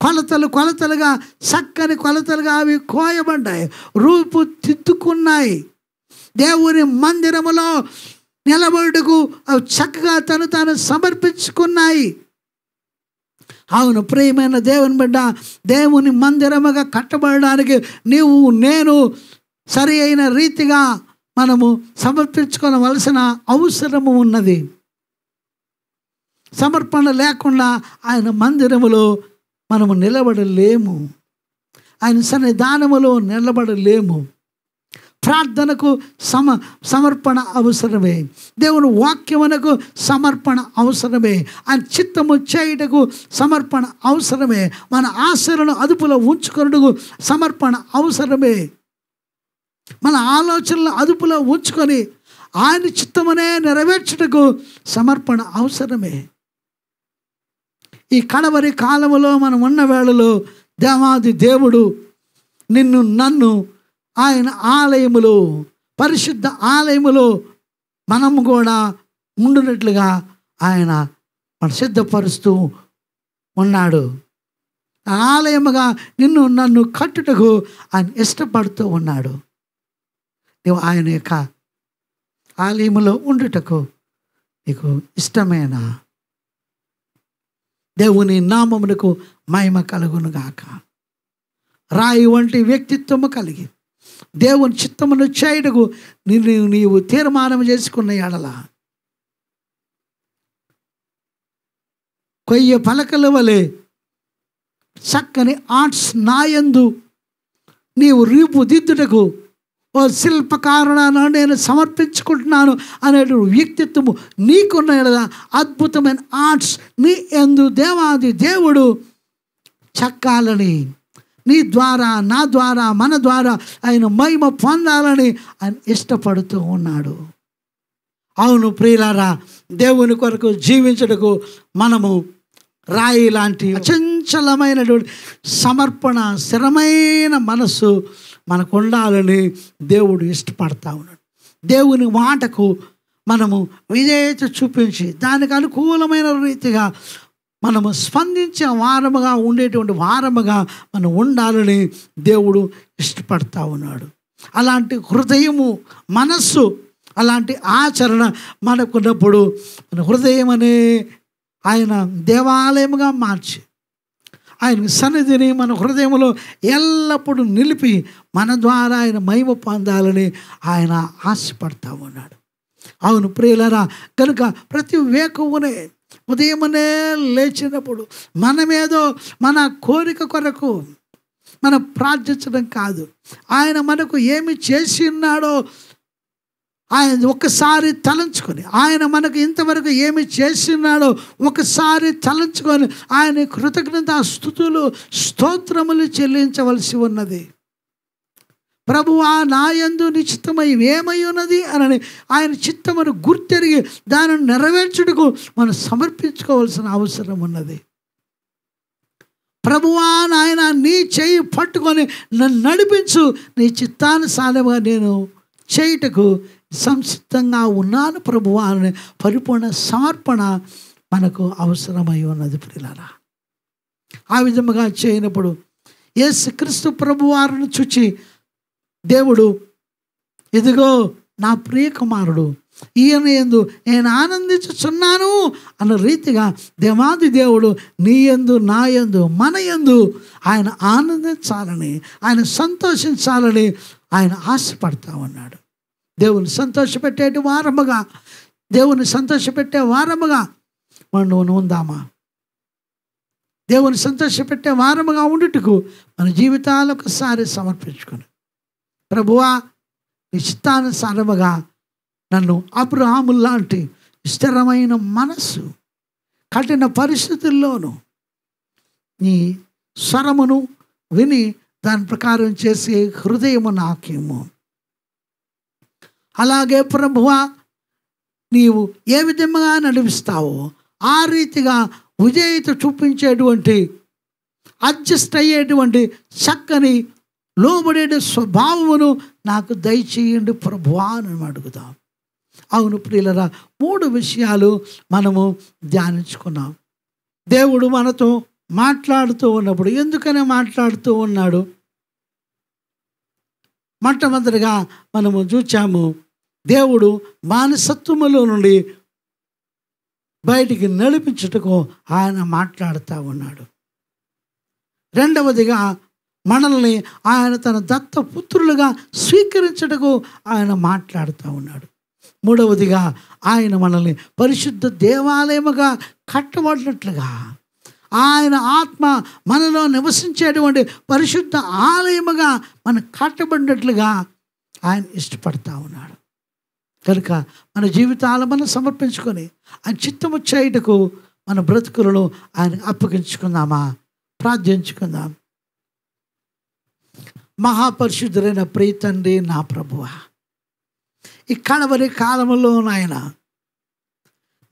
కొలతలు కొలతలుగా చక్కని కొలతలుగా అవి కోయబడ్డాయి రూపు తిద్దుకున్నాయి దేవుని మందిరములో నిలబడుకు అవి చక్కగా తను తాను సమర్పించుకున్నాయి అవును ప్రియమైన దేవుని బిడ్డ దేవుని మందిరముగా కట్టబడడానికి నీవు నేను సరి అయిన రీతిగా మనము సమర్పించుకోవలసిన అవసరము ఉన్నది సమర్పణ లేకుండా ఆయన మందిరములో మనము నిలబడలేము ఆయన సన్నిధానములో నిలబడలేము ప్రార్థనకు సమ సమర్పణ అవసరమే దేవుని వాక్యమునకు సమర్పణ అవసరమే ఆయన చిత్తము చేయుటకు సమర్పణ అవసరమే మన ఆశలను అదుపులో ఉంచుకొనుటకు సమర్పణ అవసరమే మన ఆలోచనలు అదుపులో ఉంచుకొని ఆయన చిత్తమునే నెరవేర్చుటకు సమర్పణ అవసరమే ఈ కడవరి కాలంలో మనం ఉన్న వేళలో దేవాది దేవుడు నిన్ను నన్ను ఆయన ఆలయములో పరిశుద్ధ ఆలయములో మనము కూడా ఉండునట్లుగా ఆయన మన సిద్ధపరుస్తూ ఉన్నాడు ఆలయముగా నిన్ను నన్ను కట్టుటకు ఆయన ఇష్టపడుతూ ఉన్నాడు నీవు ఆయన యొక్క ఆలయములో ఉండుటకు నీకు ఇష్టమైన దేవుని నామమునకు మహిమ కలుగునుగాక రాయి వంటి వ్యక్తిత్వము కలిగి దేవుని చిత్తమును చేయుటకు నిన్ను నీవు తీర్మానం చేసుకున్న ఎడల కొయ్య పలకల వలె చక్కని ఆర్ట్స్ నాయందు నీవు రూపుదిద్దుటకు ఓ శిల్పకారుడాను నేను సమర్పించుకుంటున్నాను అనేటువంటి వ్యక్తిత్వము నీకున్న కదా అద్భుతమైన ఆర్ట్స్ నీ ఎందు దేవాది దేవుడు చక్కాలని నీ ద్వారా నా ద్వారా మన ద్వారా ఆయన మహిమ పొందాలని ఆయన ఇష్టపడుతూ ఉన్నాడు అవును ప్రియులారా దేవుని కొరకు జీవించడకు మనము రాయి లాంటి అచంచలమైనటువంటి సమర్పణ స్థిరమైన మనస్సు మనకు ఉండాలని దేవుడు ఇష్టపడతా ఉన్నాడు దేవుని మాటకు మనము విధేయత చూపించి దానికి అనుకూలమైన రీతిగా మనము స్పందించే వారముగా ఉండేటువంటి వారముగా మనం ఉండాలని దేవుడు ఇష్టపడతా ఉన్నాడు అలాంటి హృదయము మనస్సు అలాంటి ఆచరణ మనకున్నప్పుడు మన హృదయం అనే ఆయన దేవాలయముగా మార్చి ఆయన సన్నిధిని మన హృదయంలో ఎల్లప్పుడూ నిలిపి మన ద్వారా ఆయన మహిమ పొందాలని ఆయన ఆశపడతా ఉన్నాడు అవును ప్రియులరా కనుక ప్రతి వేకువునే ఉదయమనే లేచినప్పుడు మనమేదో మన కోరిక కొరకు మనం ప్రార్థించడం కాదు ఆయన మనకు ఏమి చేసి ఉన్నాడో ఆయన ఒకసారి తలంచుకొని ఆయన మనకు ఇంతవరకు ఏమి చేసినాడో ఒకసారి తలంచుకొని ఆయన కృతజ్ఞత స్థుతులు స్తోత్రములు చెల్లించవలసి ఉన్నది ఆ నాయందు నిశ్చితమై ఏమై ఉన్నది అని ఆయన చిత్తమును గుర్తెరిగి దానిని నెరవేర్చుటకు మనం సమర్పించుకోవాల్సిన అవసరం ఉన్నది ప్రభువా నాయన నీ చేయి పట్టుకొని నన్ను నడిపించు నీ చిత్తానుసారముగా నేను చేయుటకు సంసిద్ధంగా ఉన్నాను ప్రభు అనే పరిపూర్ణ సమర్పణ మనకు అవసరమై ఉన్నది ప్రియులారా ఆ విధముగా చేయనప్పుడు యేసుక్రీస్తు ప్రభు వారిని చూచి దేవుడు ఇదిగో నా ప్రియ కుమారుడు ఈయన ఎందు నేను ఆనందించుచున్నాను అన్న రీతిగా దేవాది దేవుడు నీ ఎందు నా ఎందు మన ఎందు ఆయన ఆనందించాలని ఆయన సంతోషించాలని ఆయన ఆశపడతా ఉన్నాడు దేవుని సంతోషపెట్టేటి వారముగా దేవుని సంతోషపెట్టే వారముగా మనం ఉందామా దేవుని సంతోషపెట్టే వారముగా ఉండుటకు మన జీవితాలు ఒకసారి సమర్పించుకుని ప్రభువా నిశ్చితానుసారముగా నన్ను అబ్రహాము లాంటి స్థిరమైన మనస్సు కఠిన పరిస్థితుల్లోనూ నీ స్వరమును విని దాని ప్రకారం చేసే హృదయము నాకేమో అలాగే ప్రభువా నీవు ఏ విధంగా నడిపిస్తావో ఆ రీతిగా విజేత చూపించేటువంటి అడ్జస్ట్ అయ్యేటువంటి చక్కని లోబడే స్వభావమును నాకు దయచేయండి ప్రభువా అని అడుగుదాం అవును ప్రియులరా మూడు విషయాలు మనము ధ్యానించుకున్నాం దేవుడు మనతో మాట్లాడుతూ ఉన్నప్పుడు ఎందుకనే మాట్లాడుతూ ఉన్నాడు మొట్టమొదటిగా మనము చూచాము దేవుడు మానసత్వములో నుండి బయటికి నడిపించుటకు ఆయన మాట్లాడుతూ ఉన్నాడు రెండవదిగా మనల్ని ఆయన తన దత్త పుత్రులుగా స్వీకరించటకు ఆయన మాట్లాడుతూ ఉన్నాడు మూడవదిగా ఆయన మనల్ని పరిశుద్ధ దేవాలయముగా కట్టబడినట్లుగా ఆయన ఆత్మ మనలో నివసించేటువంటి పరిశుద్ధ ఆలయముగా మన కట్టబడినట్లుగా ఆయన ఇష్టపడతా ఉన్నాడు కనుక మన జీవితాలను మనం సమర్పించుకొని ఆయన చిత్తము మన బ్రతుకులను ఆయన అప్పగించుకుందామా ప్రార్థించుకుందాం మహాపరిశుద్ధులైన ప్రీతండి నా ప్రభువ ఇక్కడ కడవరి కాలంలో నాయన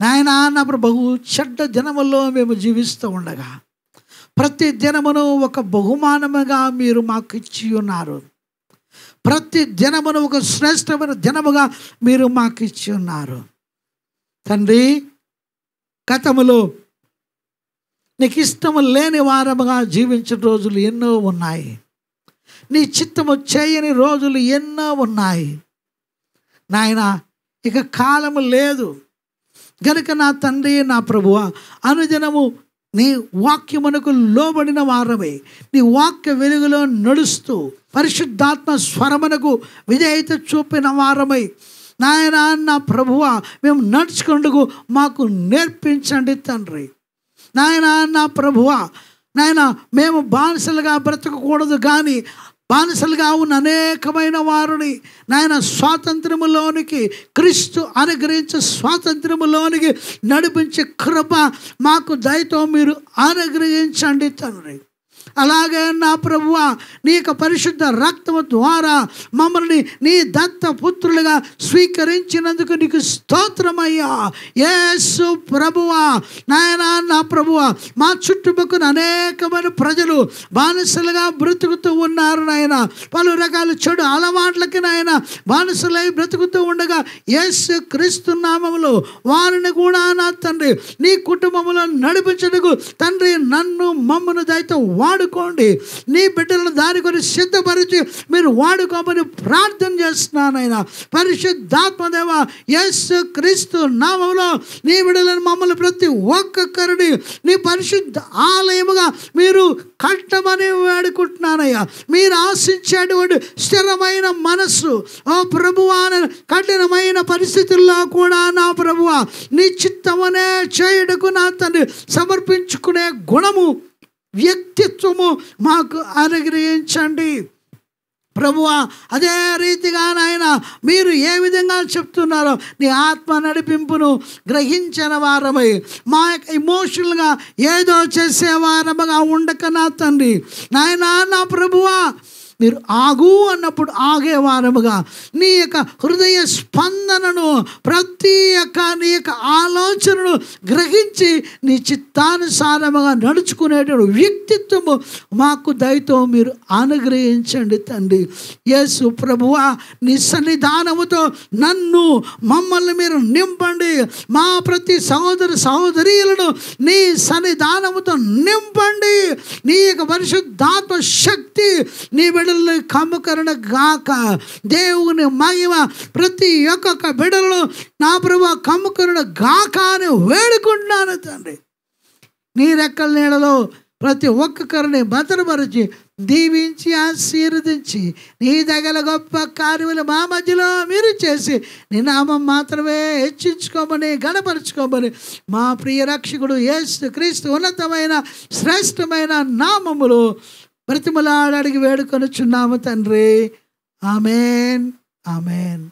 నాయన నా బహు చెడ్డ జనములో మేము జీవిస్తూ ఉండగా ప్రతి దినమును ఒక బహుమానముగా మీరు మాకు ఇచ్చి ఉన్నారు ప్రతి దినమును ఒక శ్రేష్టమైన దినముగా మీరు మాకు ఇచ్చి ఉన్నారు తండ్రి గతములో నీకు ఇష్టము లేని వారముగా జీవించిన రోజులు ఎన్నో ఉన్నాయి నీ చిత్తము చేయని రోజులు ఎన్నో ఉన్నాయి నాయన ఇక కాలము లేదు గనుక నా తండ్రి నా ప్రభువ అనుదినము నీ వాక్యమునకు లోబడిన వారమే నీ వాక్య వెలుగులో నడుస్తూ పరిశుద్ధాత్మ స్వరమునకు విజయత చూపిన వారమై నాయన నా ప్రభువ మేము నడుచుకుంటూ మాకు నేర్పించండి తండ్రి నాయన నా ప్రభువ నాయన మేము బానిసలుగా బ్రతకకూడదు కానీ బానిసలుగా ఉన్న అనేకమైన వారిని నాయన స్వాతంత్రములోనికి క్రీస్తు అనుగ్రహించే స్వాతంత్రములోనికి నడిపించే కృప మాకు దయతో మీరు అనుగ్రహించండి తండ్రి అలాగే నా ప్రభువ నీ యొక్క పరిశుద్ధ రక్తము ద్వారా మమ్మల్ని నీ దత్త పుత్రులుగా స్వీకరించినందుకు నీకు స్తోత్రమయ్యా యేసు ప్రభువ నాయన నా ప్రభువ మా చుట్టుపక్కల అనేకమైన ప్రజలు బానిసలుగా బ్రతుకుతూ ఉన్నారు నాయన పలు రకాల చెడు అలవాట్లకి నాయన బానిసలై బ్రతుకుతూ ఉండగా యేసు క్రీస్తు నామములు వారిని కూడా నా తండ్రి నీ కుటుంబంలో నడిపించడానికి తండ్రి నన్ను మమ్మను దయతో వాడు వాడుకోండి నీ బిడ్డలను దాని గురించి సిద్ధపరిచి మీరు వాడుకోమని ప్రార్థన చేస్తున్నానైనా పరిశుద్ధాత్మదేవ ఎస్ క్రీస్తు నామంలో నీ బిడ్డలను మమ్మల్ని ప్రతి ఒక్కొక్కరిని నీ పరిశుద్ధ ఆలయముగా మీరు కట్టమని వేడుకుంటున్నానయ్యా మీరు ఆశించేటువంటి స్థిరమైన మనస్సు ఓ ప్రభువాన కఠినమైన పరిస్థితుల్లో కూడా నా ప్రభువ నీ చిత్తమనే చేయుటకు నా తను సమర్పించుకునే గుణము వ్యక్తిత్వము మాకు అనుగ్రహించండి ప్రభువ అదే రీతిగా నాయన మీరు ఏ విధంగా చెప్తున్నారో నీ ఆత్మ నడిపింపును గ్రహించిన వారమై మా యొక్క ఇమోషనల్గా ఏదో చేసేవారముగా ఉండక నా తండ్రి నాయన నా ప్రభువా మీరు ఆగు అన్నప్పుడు ఆగేవారముగా నీ యొక్క హృదయ స్పందనను ప్రతి యొక్క నీ యొక్క ఆలోచనను గ్రహించి నీ చిత్తానుసారముగా నడుచుకునేటువంటి వ్యక్తిత్వము మాకు దయతో మీరు అనుగ్రహించండి తండ్రి యేసు ప్రభువా నీ సన్నిధానముతో నన్ను మమ్మల్ని మీరు నింపండి మా ప్రతి సహోదరు సహోదరీలను నీ సన్నిధానముతో నింపండి నీ యొక్క పరిశుద్ధాత్మ శక్తి నీ బిడ్డ ಬಿಡಲು కమ్ముకరణ గాక దేవుని మహిమ ప్రతి ఒక్కొక్క బిడలను నా ప్రభు కమ్ముకరణ గాక అని వేడుకుంటున్నాను తండ్రి నీ రెక్కల నీడలో ప్రతి ఒక్కరిని భద్రపరిచి దీవించి ఆశీర్వదించి నీ దగ్గర గొప్ప కార్యములు మా మధ్యలో మీరు చేసి నీ నామం మాత్రమే హెచ్చించుకోమని గణపరుచుకోమని మా ప్రియ రక్షకుడు యేసు క్రీస్తు ఉన్నతమైన శ్రేష్టమైన నామములు బ్రతిమలాడడికి చున్నాము తండ్రి ఆమెన్ ఆమెన్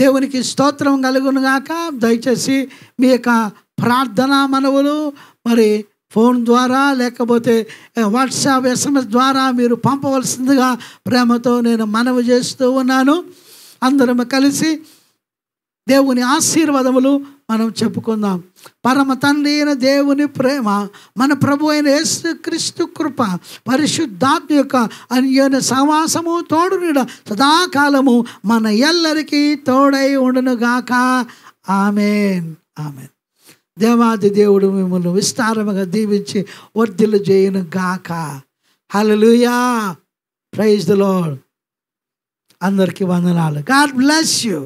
దేవునికి స్తోత్రం కలుగునుగాక దయచేసి మీ యొక్క ప్రార్థనా మనవులు మరి ఫోన్ ద్వారా లేకపోతే వాట్సాప్ ఎస్ఎంఎస్ ద్వారా మీరు పంపవలసిందిగా ప్రేమతో నేను మనవి చేస్తూ ఉన్నాను అందరం కలిసి దేవుని ఆశీర్వాదములు మనం చెప్పుకుందాం పరమ తండ్రి అయిన దేవుని ప్రేమ మన ప్రభు అయిన క్రీస్తు కృప పరిశుద్ధాత్మ యొక్క అన్యోన్య సమాసము తోడు సదాకాలము మన ఎల్లరికీ తోడై ఉండనుగాక ఆమెన్ ఆమెన్ దేవాది దేవుడు మిమ్మల్ని విస్తారముగా దీవించి వర్ధిల్లు చేయను గాక హలలుయా ప్రైజ్ ద లోడ్ అందరికీ వందనాలు గాడ్ బ్లెస్ యూ